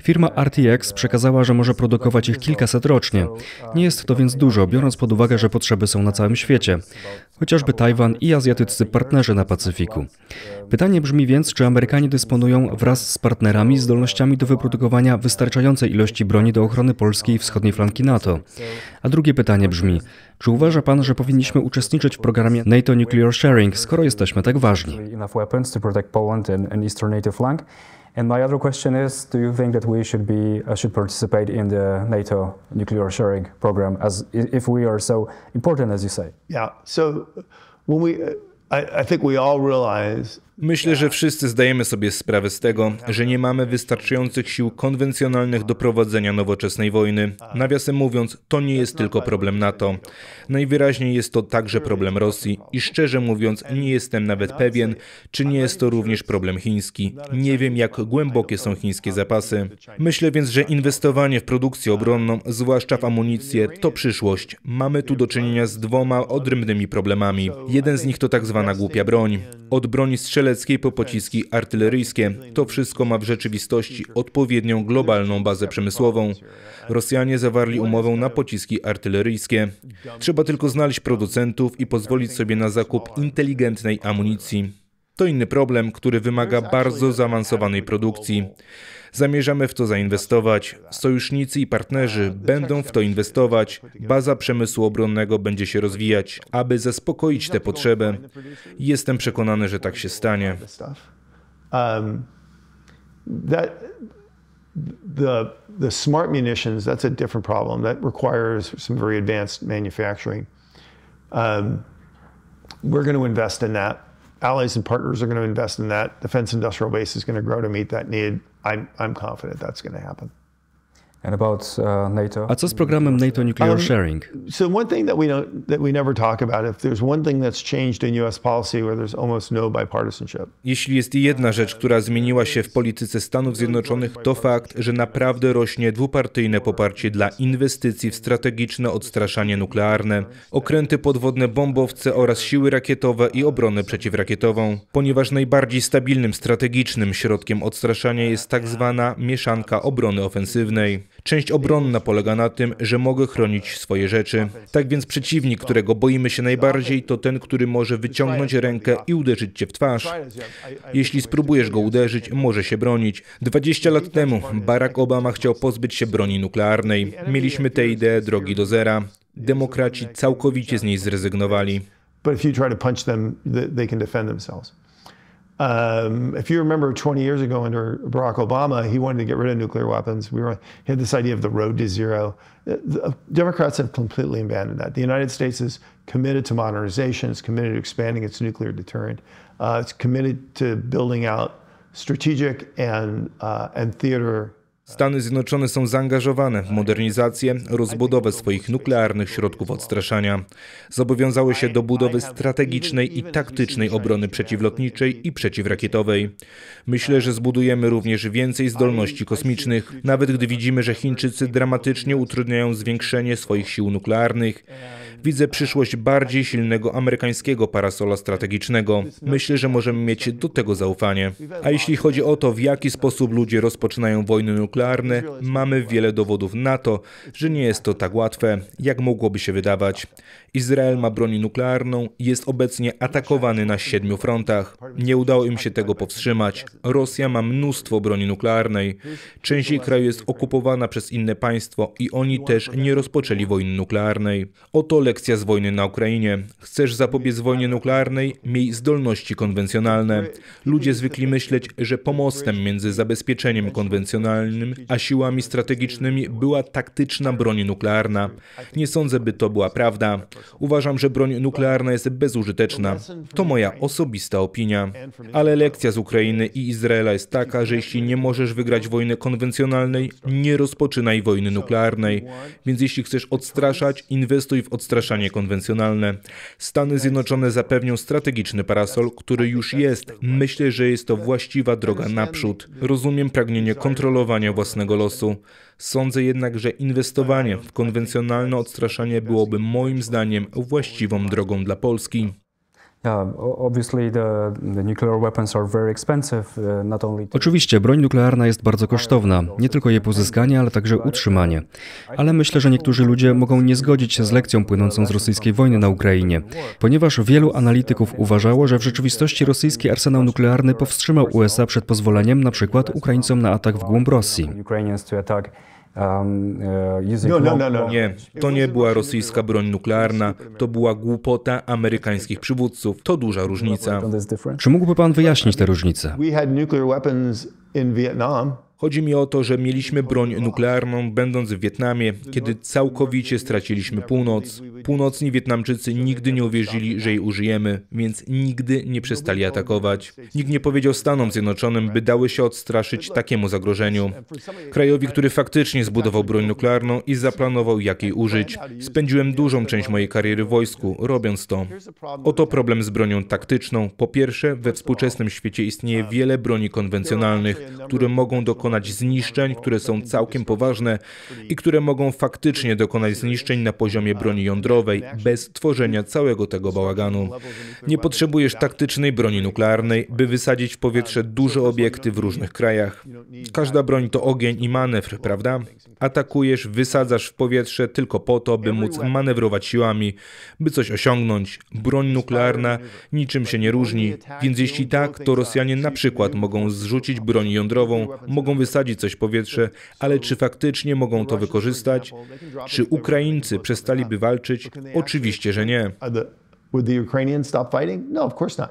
Firma RTX przekazała, że może produkować ich kilkaset rocznie. Nie jest to więc dużo, biorąc pod uwagę, że potrzeby są na całym świecie chociażby Tajwan i azjatyccy partnerzy na Pacyfiku. Pytanie brzmi więc, czy Amerykanie dysponują wraz z partnerami zdolnościami do wyprodukowania wystarczającej ilości broni do ochrony polskiej i wschodniej flanki NATO? A drugie pytanie brzmi, czy uważa Pan, że powinniśmy uczestniczyć w programie NATO Nuclear Sharing, skoro jesteśmy tak ważni? And my other question is, do you think that we should be uh, should participate in the NATO nuclear sharing program as if we are so important as you say? Yeah. So when we, uh, I, I think we all realize Myślę, tak. że wszyscy zdajemy sobie sprawę z tego, tak. że nie mamy wystarczających sił konwencjonalnych do prowadzenia nowoczesnej wojny. Tak. Nawiasem mówiąc, to nie jest tylko problem NATO. Najwyraźniej jest to także problem Rosji i szczerze mówiąc, nie jestem nawet pewien, czy nie jest to również problem chiński. No, nie wiem, jak głębokie są chińskie zapasy. Myślę więc, że inwestowanie w produkcję obronną, zwłaszcza w amunicję, to przyszłość. Mamy tu do czynienia z dwoma odrębnymi problemami. Jeden z nich to tak zwana głupia broń. Od broni strzelę strzeleckiej po pociski artyleryjskie. To wszystko ma w rzeczywistości odpowiednią globalną bazę przemysłową. Rosjanie zawarli umowę na pociski artyleryjskie. Trzeba tylko znaleźć producentów i pozwolić sobie na zakup inteligentnej amunicji to inny problem, który wymaga bardzo zaawansowanej produkcji. Zamierzamy w to zainwestować. Sojusznicy i partnerzy uh, będą w to inwestować. Baza przemysłu obronnego będzie się rozwijać, aby zaspokoić te potrzeby. Jestem przekonany, że tak się stanie. Um, the, the smart munitions, that's a different problem. That requires some very advanced manufacturing. Um, we're going to invest in that. allies and partners are going to invest in that. Defense industrial base is going to grow to meet that need. I'm, I'm confident that's going to happen. Uh, A co z programem NATO Nuclear Sharing? No Jeśli jest jedna rzecz, która zmieniła się w polityce Stanów Zjednoczonych, to fakt, że naprawdę rośnie dwupartyjne poparcie dla inwestycji w strategiczne odstraszanie nuklearne, okręty podwodne bombowce oraz siły rakietowe i obronę przeciwrakietową, ponieważ najbardziej stabilnym strategicznym środkiem odstraszania jest tak zwana mieszanka obrony ofensywnej. Część obronna polega na tym, że mogę chronić swoje rzeczy. Tak więc przeciwnik, którego boimy się najbardziej, to ten, który może wyciągnąć rękę i uderzyć cię w twarz. Jeśli spróbujesz go uderzyć, może się bronić. 20 lat temu Barack Obama chciał pozbyć się broni nuklearnej. Mieliśmy tę ideę drogi do zera. Demokraci całkowicie z niej zrezygnowali. But if you try to punch them, they can defend themselves. Um, if you remember 20 years ago under Barack Obama, he wanted to get rid of nuclear weapons. We were, had this idea of the road to zero. Uh, the uh, Democrats have completely abandoned that. The United States is committed to modernization, it's committed to expanding its nuclear deterrent, uh, it's committed to building out strategic and, uh, and theater Stany Zjednoczone są zaangażowane w modernizację, rozbudowę swoich nuklearnych środków odstraszania. Zobowiązały się do budowy strategicznej i taktycznej obrony przeciwlotniczej i przeciwrakietowej. Myślę, że zbudujemy również więcej zdolności kosmicznych, nawet gdy widzimy, że Chińczycy dramatycznie utrudniają zwiększenie swoich sił nuklearnych widzę przyszłość bardziej silnego amerykańskiego parasola strategicznego. Myślę, że możemy mieć do tego zaufanie. A jeśli chodzi o to, w jaki sposób ludzie rozpoczynają wojny nuklearne, mamy wiele dowodów na to, że nie jest to tak łatwe, jak mogłoby się wydawać. Izrael ma broń nuklearną i jest obecnie atakowany na siedmiu frontach. Nie udało im się tego powstrzymać. Rosja ma mnóstwo broni nuklearnej. Część jej kraju jest okupowana przez inne państwo i oni też nie rozpoczęli wojny nuklearnej. Oto lekcja z wojny na Ukrainie. Chcesz zapobiec wojnie nuklearnej? Miej zdolności konwencjonalne. Ludzie zwykli myśleć, że pomostem między zabezpieczeniem konwencjonalnym a siłami strategicznymi była taktyczna broń nuklearna. Nie sądzę, by to była prawda. Uważam, że broń nuklearna jest bezużyteczna. To moja osobista opinia. Ale lekcja z Ukrainy i Izraela jest taka, że jeśli nie możesz wygrać wojny konwencjonalnej, nie rozpoczynaj wojny nuklearnej. Więc jeśli chcesz odstraszać, inwestuj w odstraszanie zastraszanie konwencjonalne. Stany Zjednoczone zapewnią strategiczny parasol, który już jest. Myślę, że jest to właściwa droga naprzód. Rozumiem pragnienie kontrolowania własnego losu. Sądzę jednak, że inwestowanie w konwencjonalne odstraszanie byłoby moim zdaniem właściwą drogą dla Polski. Oczywiście broń nuklearna jest bardzo kosztowna, nie tylko jej pozyskanie, ale także utrzymanie. Ale myślę, że niektórzy ludzie mogą nie zgodzić się z lekcją płynącą z rosyjskiej wojny na Ukrainie, ponieważ wielu analityków uważało, że w rzeczywistości rosyjski arsenał nuklearny powstrzymał USA przed pozwoleniem na przykład Ukraińcom na atak w głąb Rosji. E, no, no, no, no. Nie, to nie była rosyjska broń nuklearna, to była głupota amerykańskich przywódców. To duża różnica. Czy mógłby pan wyjaśnić tę różnicę? Chodzi mi o to, że mieliśmy broń nuklearną, będąc w Wietnamie, kiedy całkowicie straciliśmy północ. Północni Wietnamczycy nigdy nie uwierzyli, że jej użyjemy, więc nigdy nie przestali atakować. Nikt nie powiedział Stanom Zjednoczonym, by dały się odstraszyć takiemu zagrożeniu. Krajowi, który faktycznie zbudował broń nuklearną i zaplanował, jak jej użyć. Spędziłem dużą część mojej kariery w wojsku, robiąc to. Oto problem z bronią taktyczną. Po pierwsze, we współczesnym świecie istnieje wiele broni konwencjonalnych, które mogą dokonać dokonać zniszczeń, które są całkiem poważne i które mogą faktycznie dokonać zniszczeń na poziomie broni jądrowej, bez tworzenia całego tego bałaganu. Nie potrzebujesz taktycznej broni nuklearnej, by wysadzić w powietrze duże obiekty w różnych krajach. Każda broń to ogień i manewr, prawda? Atakujesz, wysadzasz w powietrze tylko po to, by móc manewrować siłami, by coś osiągnąć. Broń nuklearna niczym się nie różni, więc jeśli tak, to Rosjanie na przykład mogą zrzucić broń jądrową, mogą wysadzić coś w powietrze, ale czy faktycznie mogą to wykorzystać? Czy Ukraińcy przestaliby walczyć? Oczywiście, że nie. Would the Ukrainians stop fighting? No, of course not.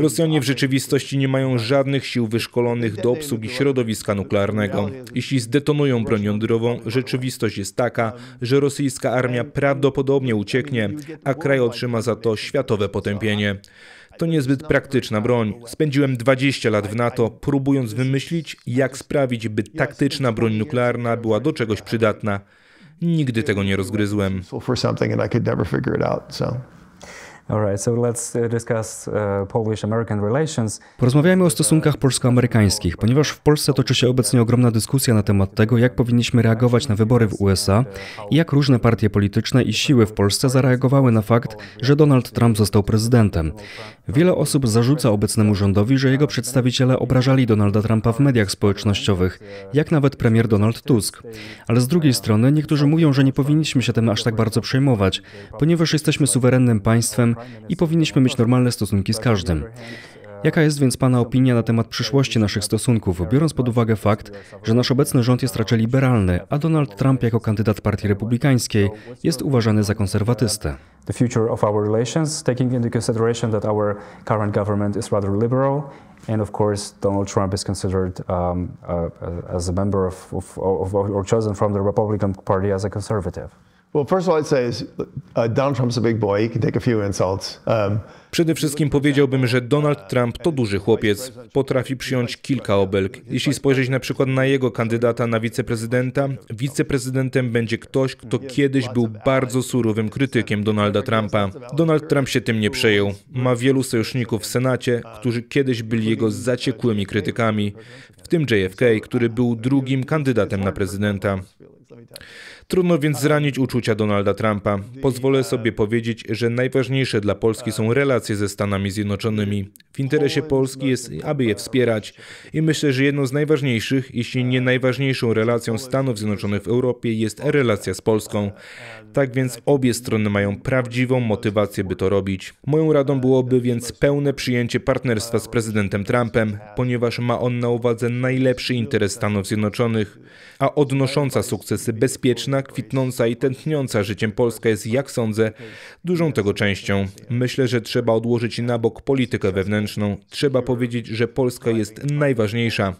Rosjanie w rzeczywistości nie mają żadnych sił wyszkolonych do obsługi środowiska nuklearnego. Jeśli zdetonują broń jądrową, rzeczywistość jest taka, że rosyjska armia prawdopodobnie ucieknie, a kraj otrzyma za to światowe potępienie. To niezbyt praktyczna broń. Spędziłem 20 lat w NATO, próbując wymyślić, jak sprawić, by taktyczna broń nuklearna była do czegoś przydatna. Nigdy tego nie rozgryzłem. Uh, uh, Porozmawiajmy o stosunkach polsko-amerykańskich, ponieważ w Polsce toczy się obecnie ogromna dyskusja na temat tego, jak powinniśmy reagować na wybory w USA i jak różne partie polityczne i siły w Polsce zareagowały na fakt, że Donald Trump został prezydentem. Wiele osób zarzuca obecnemu rządowi, że jego przedstawiciele obrażali Donalda Trumpa w mediach społecznościowych, jak nawet premier Donald Tusk. Ale z drugiej strony niektórzy mówią, że nie powinniśmy się tym aż tak bardzo przejmować, ponieważ jesteśmy suwerennym państwem i powinniśmy mieć normalne stosunki z każdym. Jaka jest więc Pana opinia na temat przyszłości naszych stosunków, biorąc pod uwagę fakt, że nasz obecny rząd jest raczej liberalny, a Donald Trump jako kandydat Partii Republikańskiej jest uważany za konserwatystę? and of course Donald Trump is considered um, uh, as a member of, of, of or chosen from the Republican Party as a conservative. Przede wszystkim powiedziałbym, że Donald Trump to duży chłopiec. Potrafi przyjąć kilka obelg. Jeśli spojrzeć na przykład na jego kandydata na wiceprezydenta, wiceprezydentem będzie ktoś, kto kiedyś był bardzo surowym krytykiem Donalda Trumpa. Donald Trump się tym nie przejął. Ma wielu sojuszników w Senacie, którzy kiedyś byli jego zaciekłymi krytykami, w tym JFK, który był drugim kandydatem na prezydenta. Trudno więc zranić uczucia Donalda Trumpa. Pozwolę sobie powiedzieć, że najważniejsze dla Polski są relacje ze Stanami Zjednoczonymi. W interesie Polski jest, aby je wspierać i myślę, że jedną z najważniejszych, jeśli nie najważniejszą relacją Stanów Zjednoczonych w Europie jest relacja z Polską. Tak więc obie strony mają prawdziwą motywację, by to robić. Moją radą byłoby więc pełne przyjęcie partnerstwa z prezydentem Trumpem, ponieważ ma on na uwadze najlepszy interes Stanów Zjednoczonych, a odnosząca sukcesy bezpieczna, kwitnąca i tętniąca życiem Polska jest, jak sądzę, dużą tego częścią. Myślę, że trzeba odłożyć na bok politykę wewnętrzną zewnętrzną. Trzeba powiedzieć, że Polska jest najważniejsza.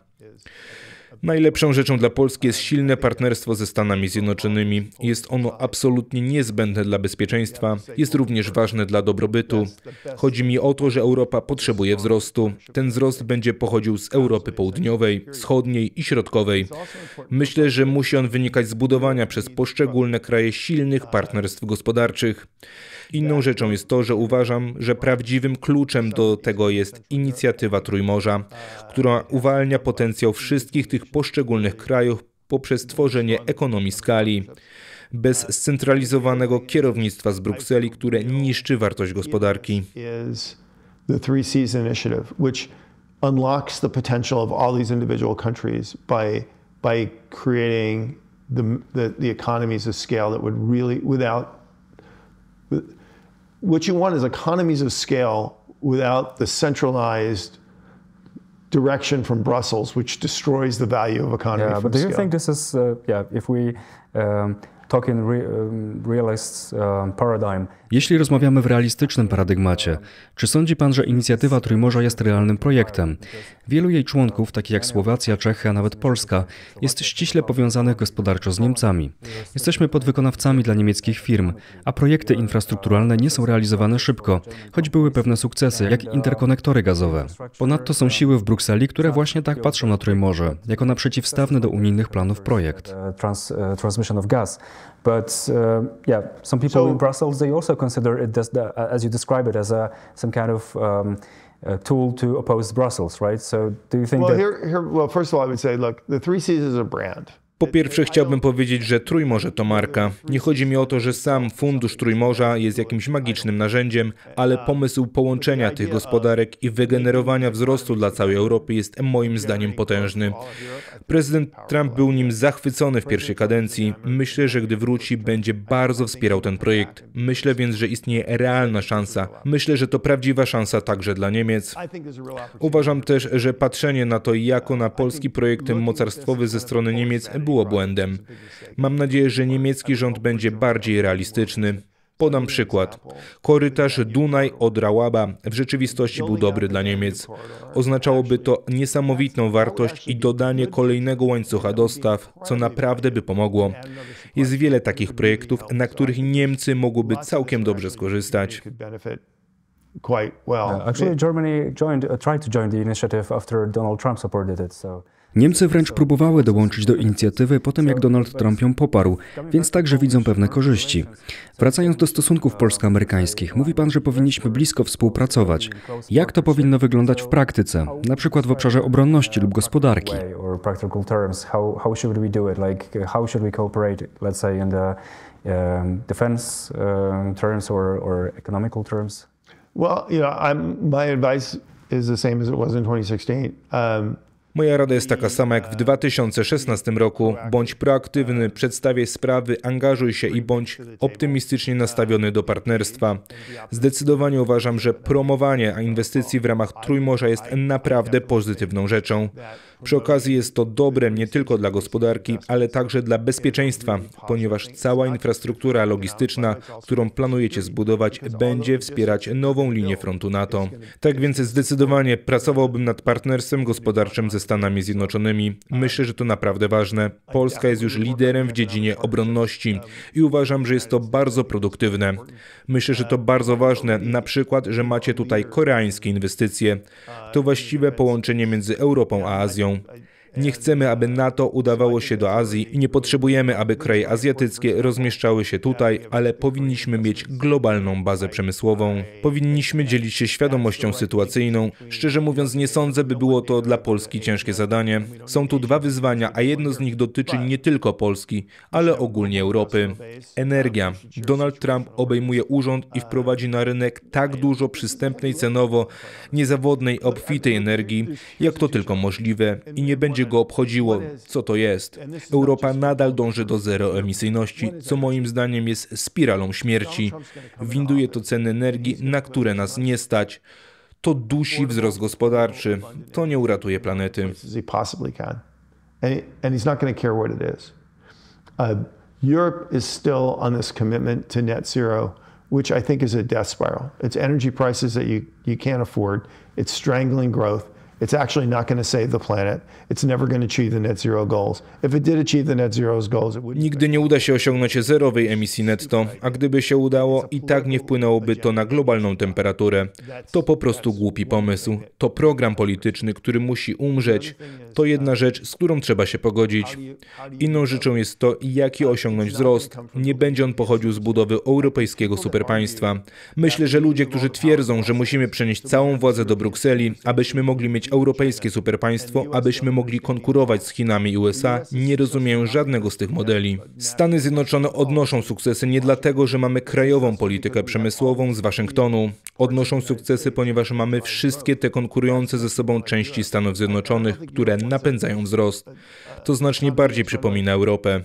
Najlepszą rzeczą dla Polski jest silne partnerstwo ze Stanami Zjednoczonymi. Jest ono absolutnie niezbędne dla bezpieczeństwa, jest również ważne dla dobrobytu. Chodzi mi o to, że Europa potrzebuje wzrostu. Ten wzrost będzie pochodził z Europy Południowej, Wschodniej i Środkowej. Myślę, że musi on wynikać z budowania przez poszczególne kraje silnych partnerstw gospodarczych. Inną rzeczą jest to, że uważam, że prawdziwym kluczem do tego jest inicjatywa Trójmorza, która uwalnia potencjał wszystkich tych poszczególnych krajów poprzez tworzenie ekonomii skali bez scentralizowanego kierownictwa z Brukseli, które niszczy wartość gospodarki. by creating the, the, the economies of scale that would really, without What you want is economies of scale without the centralized direction from Brussels, which destroys the value of economy. Yeah, but do you scale. think this is, uh, yeah, if we um, Um, um, Jeśli rozmawiamy w realistycznym paradygmacie, czy sądzi Pan, że inicjatywa Trójmorza jest realnym projektem? Wielu jej członków, takich jak Słowacja, Czechy, a nawet Polska, jest ściśle powiązanych gospodarczo z Niemcami. Jesteśmy podwykonawcami dla niemieckich firm, a projekty infrastrukturalne nie są realizowane szybko, choć były pewne sukcesy, jak interkonektory gazowe. Ponadto są siły w Brukseli, które właśnie tak patrzą na Trójmorze, jako na przeciwstawny do unijnych planów projekt. E, But uh, yeah, some people so in Brussels they also consider it as, the, uh, as you describe it as a some kind of um, tool to oppose Brussels, right? So do you think? Well, here, here, well, first of all, I would say, look, the Three C's is a brand. Po pierwsze chciałbym powiedzieć, że Trójmorze to marka. Nie chodzi mi o to, że sam Fundusz Trójmorza jest jakimś magicznym narzędziem, ale pomysł połączenia tych gospodarek i wygenerowania wzrostu dla całej Europy jest moim zdaniem potężny. Prezydent Trump był nim zachwycony w pierwszej kadencji. Myślę, że gdy wróci, będzie bardzo wspierał ten projekt. Myślę więc, że istnieje realna szansa. Myślę, że to prawdziwa szansa także dla Niemiec. Uważam też, że patrzenie na to jako na polski projekt mocarstwowy ze strony Niemiec było było błędem. Mam nadzieję, że niemiecki rząd będzie bardziej realistyczny. Podam przykład. Korytarz Dunaj od Rałaba w rzeczywistości był dobry dla Niemiec. Oznaczałoby to niesamowitą wartość i dodanie kolejnego łańcucha dostaw, co naprawdę by pomogło. Jest wiele takich projektów, na których Niemcy mogłyby całkiem dobrze skorzystać. Quite well. Uh, actually, Germany joined, uh, tried to join the initiative after Donald Trump supported it. So. Niemcy wręcz próbowały dołączyć do inicjatywy po tym, jak Donald Trump ją poparł, więc także widzą pewne korzyści. Wracając do stosunków polsko-amerykańskich, mówi pan, że powinniśmy blisko współpracować. Jak to powinno wyglądać w praktyce, na przykład w obszarze obronności lub gospodarki? Well, you know, I'm, my advice is the same as it was in 2016. Um, Moja rada jest taka sama jak w 2016 roku. Bądź proaktywny, przedstawiaj sprawy, angażuj się i bądź optymistycznie nastawiony do partnerstwa. Zdecydowanie uważam, że promowanie a inwestycji w ramach Trójmorza jest naprawdę pozytywną rzeczą. Przy okazji jest to dobre nie tylko dla gospodarki, ale także dla bezpieczeństwa, ponieważ cała infrastruktura logistyczna, którą planujecie zbudować, będzie wspierać nową linię frontu NATO. Tak więc zdecydowanie pracowałbym nad partnerstwem gospodarczym ze Stanami Zjednoczonymi. Myślę, że to naprawdę ważne. Polska jest już liderem w dziedzinie obronności i uważam, że jest to bardzo produktywne. Myślę, że to bardzo ważne, na przykład, że macie tutaj koreańskie inwestycje. To właściwe połączenie między Europą a Azją. Nie chcemy, aby NATO udawało się do Azji i nie potrzebujemy, aby kraje azjatyckie rozmieszczały się tutaj, ale powinniśmy mieć globalną bazę przemysłową. Powinniśmy dzielić się świadomością sytuacyjną. Szczerze mówiąc, nie sądzę, by było to dla Polski ciężkie zadanie. Są tu dwa wyzwania, a jedno z nich dotyczy nie tylko Polski, ale ogólnie Europy. Energia. Donald Trump obejmuje urząd i wprowadzi na rynek tak dużo przystępnej cenowo, niezawodnej, obfitej energii, jak to tylko możliwe i nie będzie będzie go obchodziło, co to jest. Europa nadal dąży do zeroemisyjności, co moim zdaniem jest spiralą śmierci. Winduje to ceny energii, na które nas nie stać. To dusi wzrost gospodarczy. To nie uratuje planety. And he's not going to care what it is. Uh, Europe is still on this commitment to net zero, which I think is a death spiral. It's energy prices that you, you can't afford, it's strangling growth, It's actually not going to save the planet. It's never going to achieve the net zero goals. If it did achieve the net zero goals, it would... Nigdy nie uda się osiągnąć zerowej emisji netto, a gdyby się udało, i tak nie wpłynęłoby to na globalną temperaturę. To po prostu głupi pomysł. To program polityczny, który musi umrzeć. To jedna rzecz, z którą trzeba się pogodzić. Inną rzeczą jest to, jaki osiągnąć wzrost. Nie będzie on pochodził z budowy europejskiego superpaństwa. Myślę, że ludzie, którzy twierdzą, że musimy przenieść całą władzę do Brukseli, abyśmy mogli mieć europejskie superpaństwo, abyśmy mogli konkurować z Chinami i USA, nie rozumieją żadnego z tych modeli. Stany Zjednoczone odnoszą sukcesy nie dlatego, że mamy krajową politykę przemysłową z Waszyngtonu. Odnoszą sukcesy, ponieważ mamy wszystkie te konkurujące ze sobą części Stanów Zjednoczonych, które napędzają wzrost. To znacznie bardziej przypomina Europę.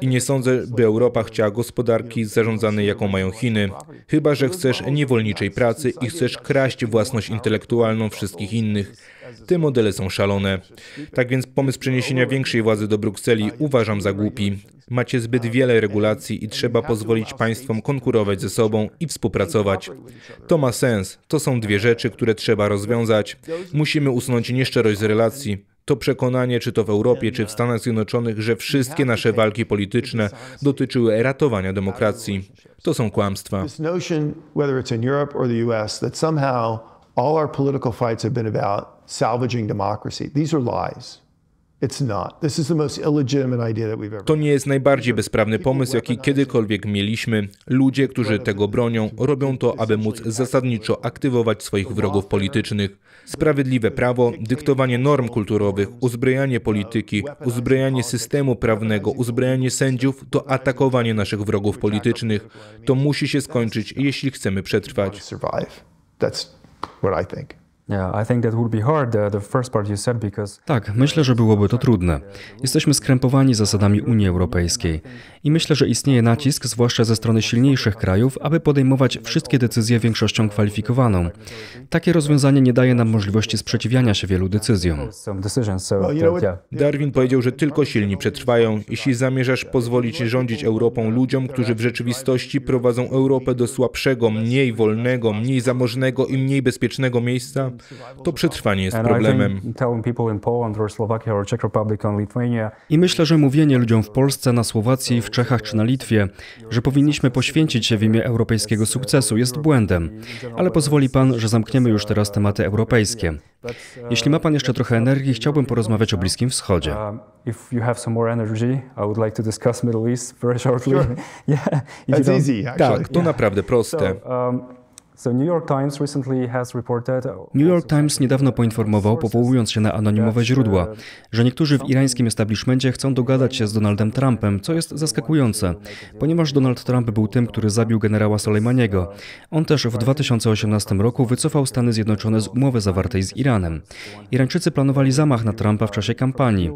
I nie sądzę, by Europa chciała gospodarki zarządzanej, jaką mają Chiny. Chyba, że chcesz niewolniczej pracy i chcesz kraść własność intelektualną wszystkich innych. Te modele są szalone. Tak więc pomysł przeniesienia większej władzy do Brukseli uważam za głupi. Macie zbyt wiele regulacji i trzeba pozwolić państwom konkurować ze sobą i współpracować. To ma sens. To są dwie rzeczy, które trzeba rozwiązać. Musimy usunąć nieszczerość z relacji. To przekonanie, czy to w Europie, czy w Stanach Zjednoczonych, że wszystkie nasze walki polityczne dotyczyły ratowania demokracji. To są kłamstwa. all our political fights have been about salvaging democracy. These are lies. To nie jest najbardziej bezprawny pomysł, jaki kiedykolwiek mieliśmy. Ludzie, którzy tego bronią, robią to, aby móc zasadniczo aktywować swoich wrogów politycznych. Sprawiedliwe prawo, dyktowanie norm kulturowych, uzbrojanie polityki, uzbrojanie systemu prawnego, uzbrojanie sędziów to atakowanie naszych wrogów politycznych. To musi się skończyć, jeśli chcemy przetrwać. Tak, myślę, że byłoby to trudne. Jesteśmy skrępowani zasadami Unii Europejskiej. I myślę, że istnieje nacisk, zwłaszcza ze strony silniejszych krajów, aby podejmować wszystkie decyzje większością kwalifikowaną. Takie rozwiązanie nie daje nam możliwości sprzeciwiania się wielu decyzjom. Darwin powiedział, że tylko silni przetrwają. Jeśli zamierzasz pozwolić rządzić Europą ludziom, którzy w rzeczywistości prowadzą Europę do słabszego, mniej wolnego, mniej zamożnego i mniej bezpiecznego miejsca, to przetrwanie jest problemem. I myślę, że mówienie ludziom w Polsce, na Słowacji, w Czechach czy na Litwie, że powinniśmy poświęcić się w imię europejskiego sukcesu, jest błędem. Ale pozwoli Pan, że zamkniemy już teraz tematy europejskie. Jeśli ma Pan jeszcze trochę energii, chciałbym porozmawiać o Bliskim Wschodzie. Um, tak, to naprawdę proste. Um, New York Times niedawno poinformował, powołując się na anonimowe źródła, że niektórzy w irańskim establishmencie chcą dogadać się z Donaldem Trumpem, co jest zaskakujące, ponieważ Donald Trump był tym, który zabił generała Soleimaniego. On też w 2018 roku wycofał Stany Zjednoczone z umowy zawartej z Iranem. Irańczycy planowali zamach na Trumpa w czasie kampanii.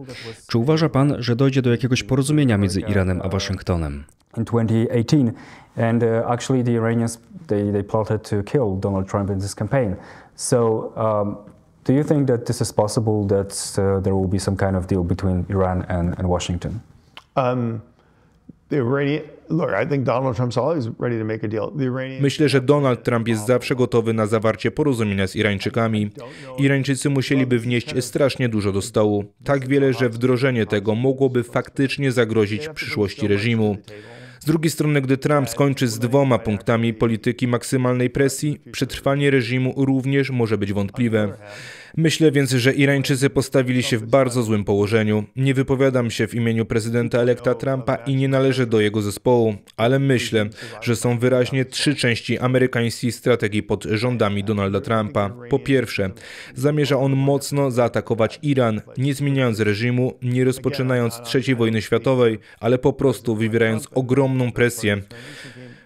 Czy uważa pan, że dojdzie do jakiegoś porozumienia między Iranem a Waszyngtonem? In 2018, and uh, actually the Iranians they, they plotted to kill Donald Trump in this campaign. So, um, do you think that this is possible that uh, there will be some kind of deal between Iran and, and Washington? Um, the Iranian, I think Donald Myślę, że Donald Trump jest zawsze gotowy na zawarcie porozumienia z Irańczykami. Irańczycy musieliby wnieść strasznie dużo do stołu. Tak wiele, że wdrożenie tego mogłoby faktycznie zagrozić przyszłości reżimu. Z drugiej strony, gdy Trump tak, skończy z dwoma punktami polityki maksymalnej presji, przetrwanie reżimu również może być wątpliwe. Myślę więc, że Irańczycy postawili się w bardzo złym położeniu. Nie wypowiadam się w imieniu prezydenta elekta Trumpa i nie należę do jego zespołu, ale myślę, że są wyraźnie trzy części amerykańskiej strategii pod rządami Donalda Trumpa. Po pierwsze, zamierza on mocno zaatakować Iran, nie zmieniając reżimu, nie rozpoczynając III wojny światowej, ale po prostu wywierając ogromną presję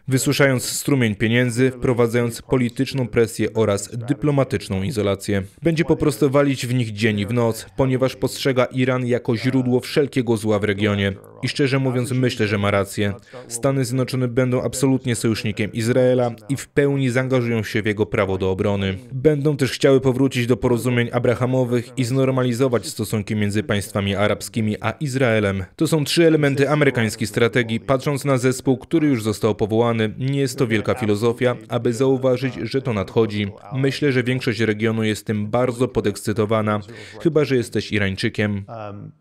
wysuszając strumień pieniędzy, wprowadzając polityczną presję oraz dyplomatyczną izolację. Będzie po prostu walić w nich dzień i w noc, ponieważ postrzega Iran jako źródło wszelkiego zła w regionie. I szczerze mówiąc, myślę, że ma rację. Stany Zjednoczone będą absolutnie sojusznikiem Izraela i w pełni zaangażują się w jego prawo do obrony. Będą też chciały powrócić do porozumień abrahamowych i znormalizować stosunki między państwami arabskimi a Izraelem. To są trzy elementy amerykańskiej strategii. Patrząc na zespół, który już został powołany, nie jest to wielka filozofia, aby zauważyć, że to nadchodzi. Myślę, że większość regionu jest tym bardzo podekscytowana, chyba że jesteś Irańczykiem. Um,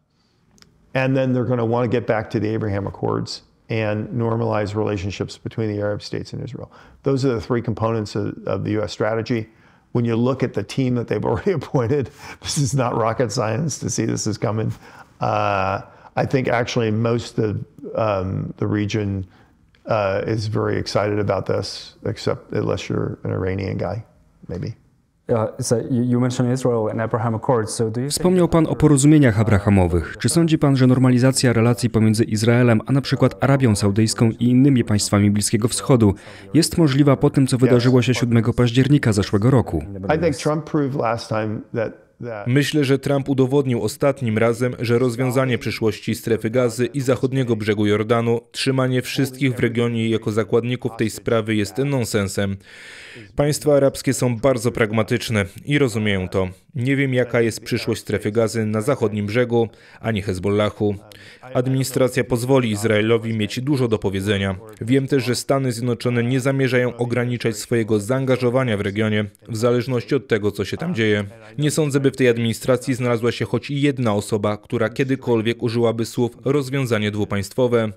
And then they're going to want to get back to the Abraham Accords and normalize relationships between the Arab states and Israel. Those are the three components of, of the US strategy. When you look at the team that they've already appointed, this is not rocket science to see this is coming. Uh, I think actually most of um, the region uh, is very excited about this, except unless you're an Iranian guy, maybe. Wspomniał Pan o porozumieniach abrahamowych. Czy sądzi Pan, że normalizacja relacji pomiędzy Izraelem, a na przykład Arabią Saudyjską i innymi państwami Bliskiego Wschodu jest możliwa po tym, co wydarzyło się 7 października zeszłego roku? Tak. Myślę, że Trump udowodnił ostatnim razem, że rozwiązanie tak. przyszłości strefy gazy i zachodniego brzegu Jordanu, trzymanie wszystkich w regionie jako zakładników tej sprawy jest nonsensem. Państwa arabskie są bardzo pragmatyczne i rozumieją to. Nie wiem, jaka jest przyszłość strefy gazy na zachodnim brzegu, ani Hezbollahu. Administracja pozwoli Izraelowi mieć dużo do powiedzenia. Wiem też, że Stany Zjednoczone nie zamierzają ograniczać swojego zaangażowania w regionie, w zależności od tego, co się tam dzieje. Nie sądzę, by w tej administracji znalazła się choć jedna osoba, która kiedykolwiek użyłaby słów rozwiązanie dwupaństwowe,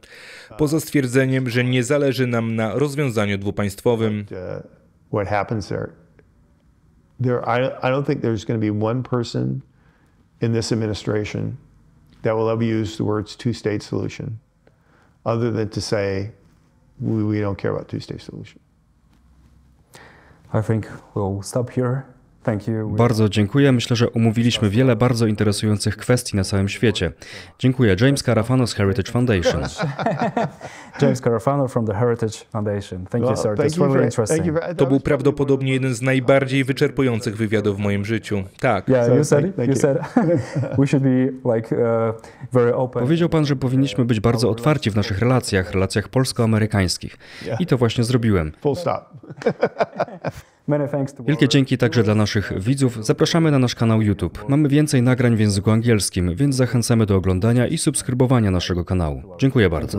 poza stwierdzeniem, że nie zależy nam na rozwiązaniu dwupaństwowym. Uh, in this administration, that will ever use the words two state solution other than to say we, we don't care about two state solution. I think we'll stop here. Bardzo dziękuję. Myślę, że omówiliśmy wiele bardzo interesujących kwestii na całym świecie. Dziękuję. James Carafano z Heritage Foundation. James Carafano from the Heritage Foundation. Thank you, sir. That's really interesting. To był prawdopodobnie jeden z najbardziej wyczerpujących wywiadów w moim życiu. Tak. you said You said we should be like uh, very open. Powiedział pan, że powinniśmy być bardzo otwarci w naszych relacjach, relacjach polsko-amerykańskich. I to właśnie zrobiłem. Full stop. Wielkie dzięki także dla naszych widzów. Zapraszamy na nasz kanał YouTube. Mamy więcej nagrań w języku angielskim, więc zachęcamy do oglądania i subskrybowania naszego kanału. Dziękuję bardzo.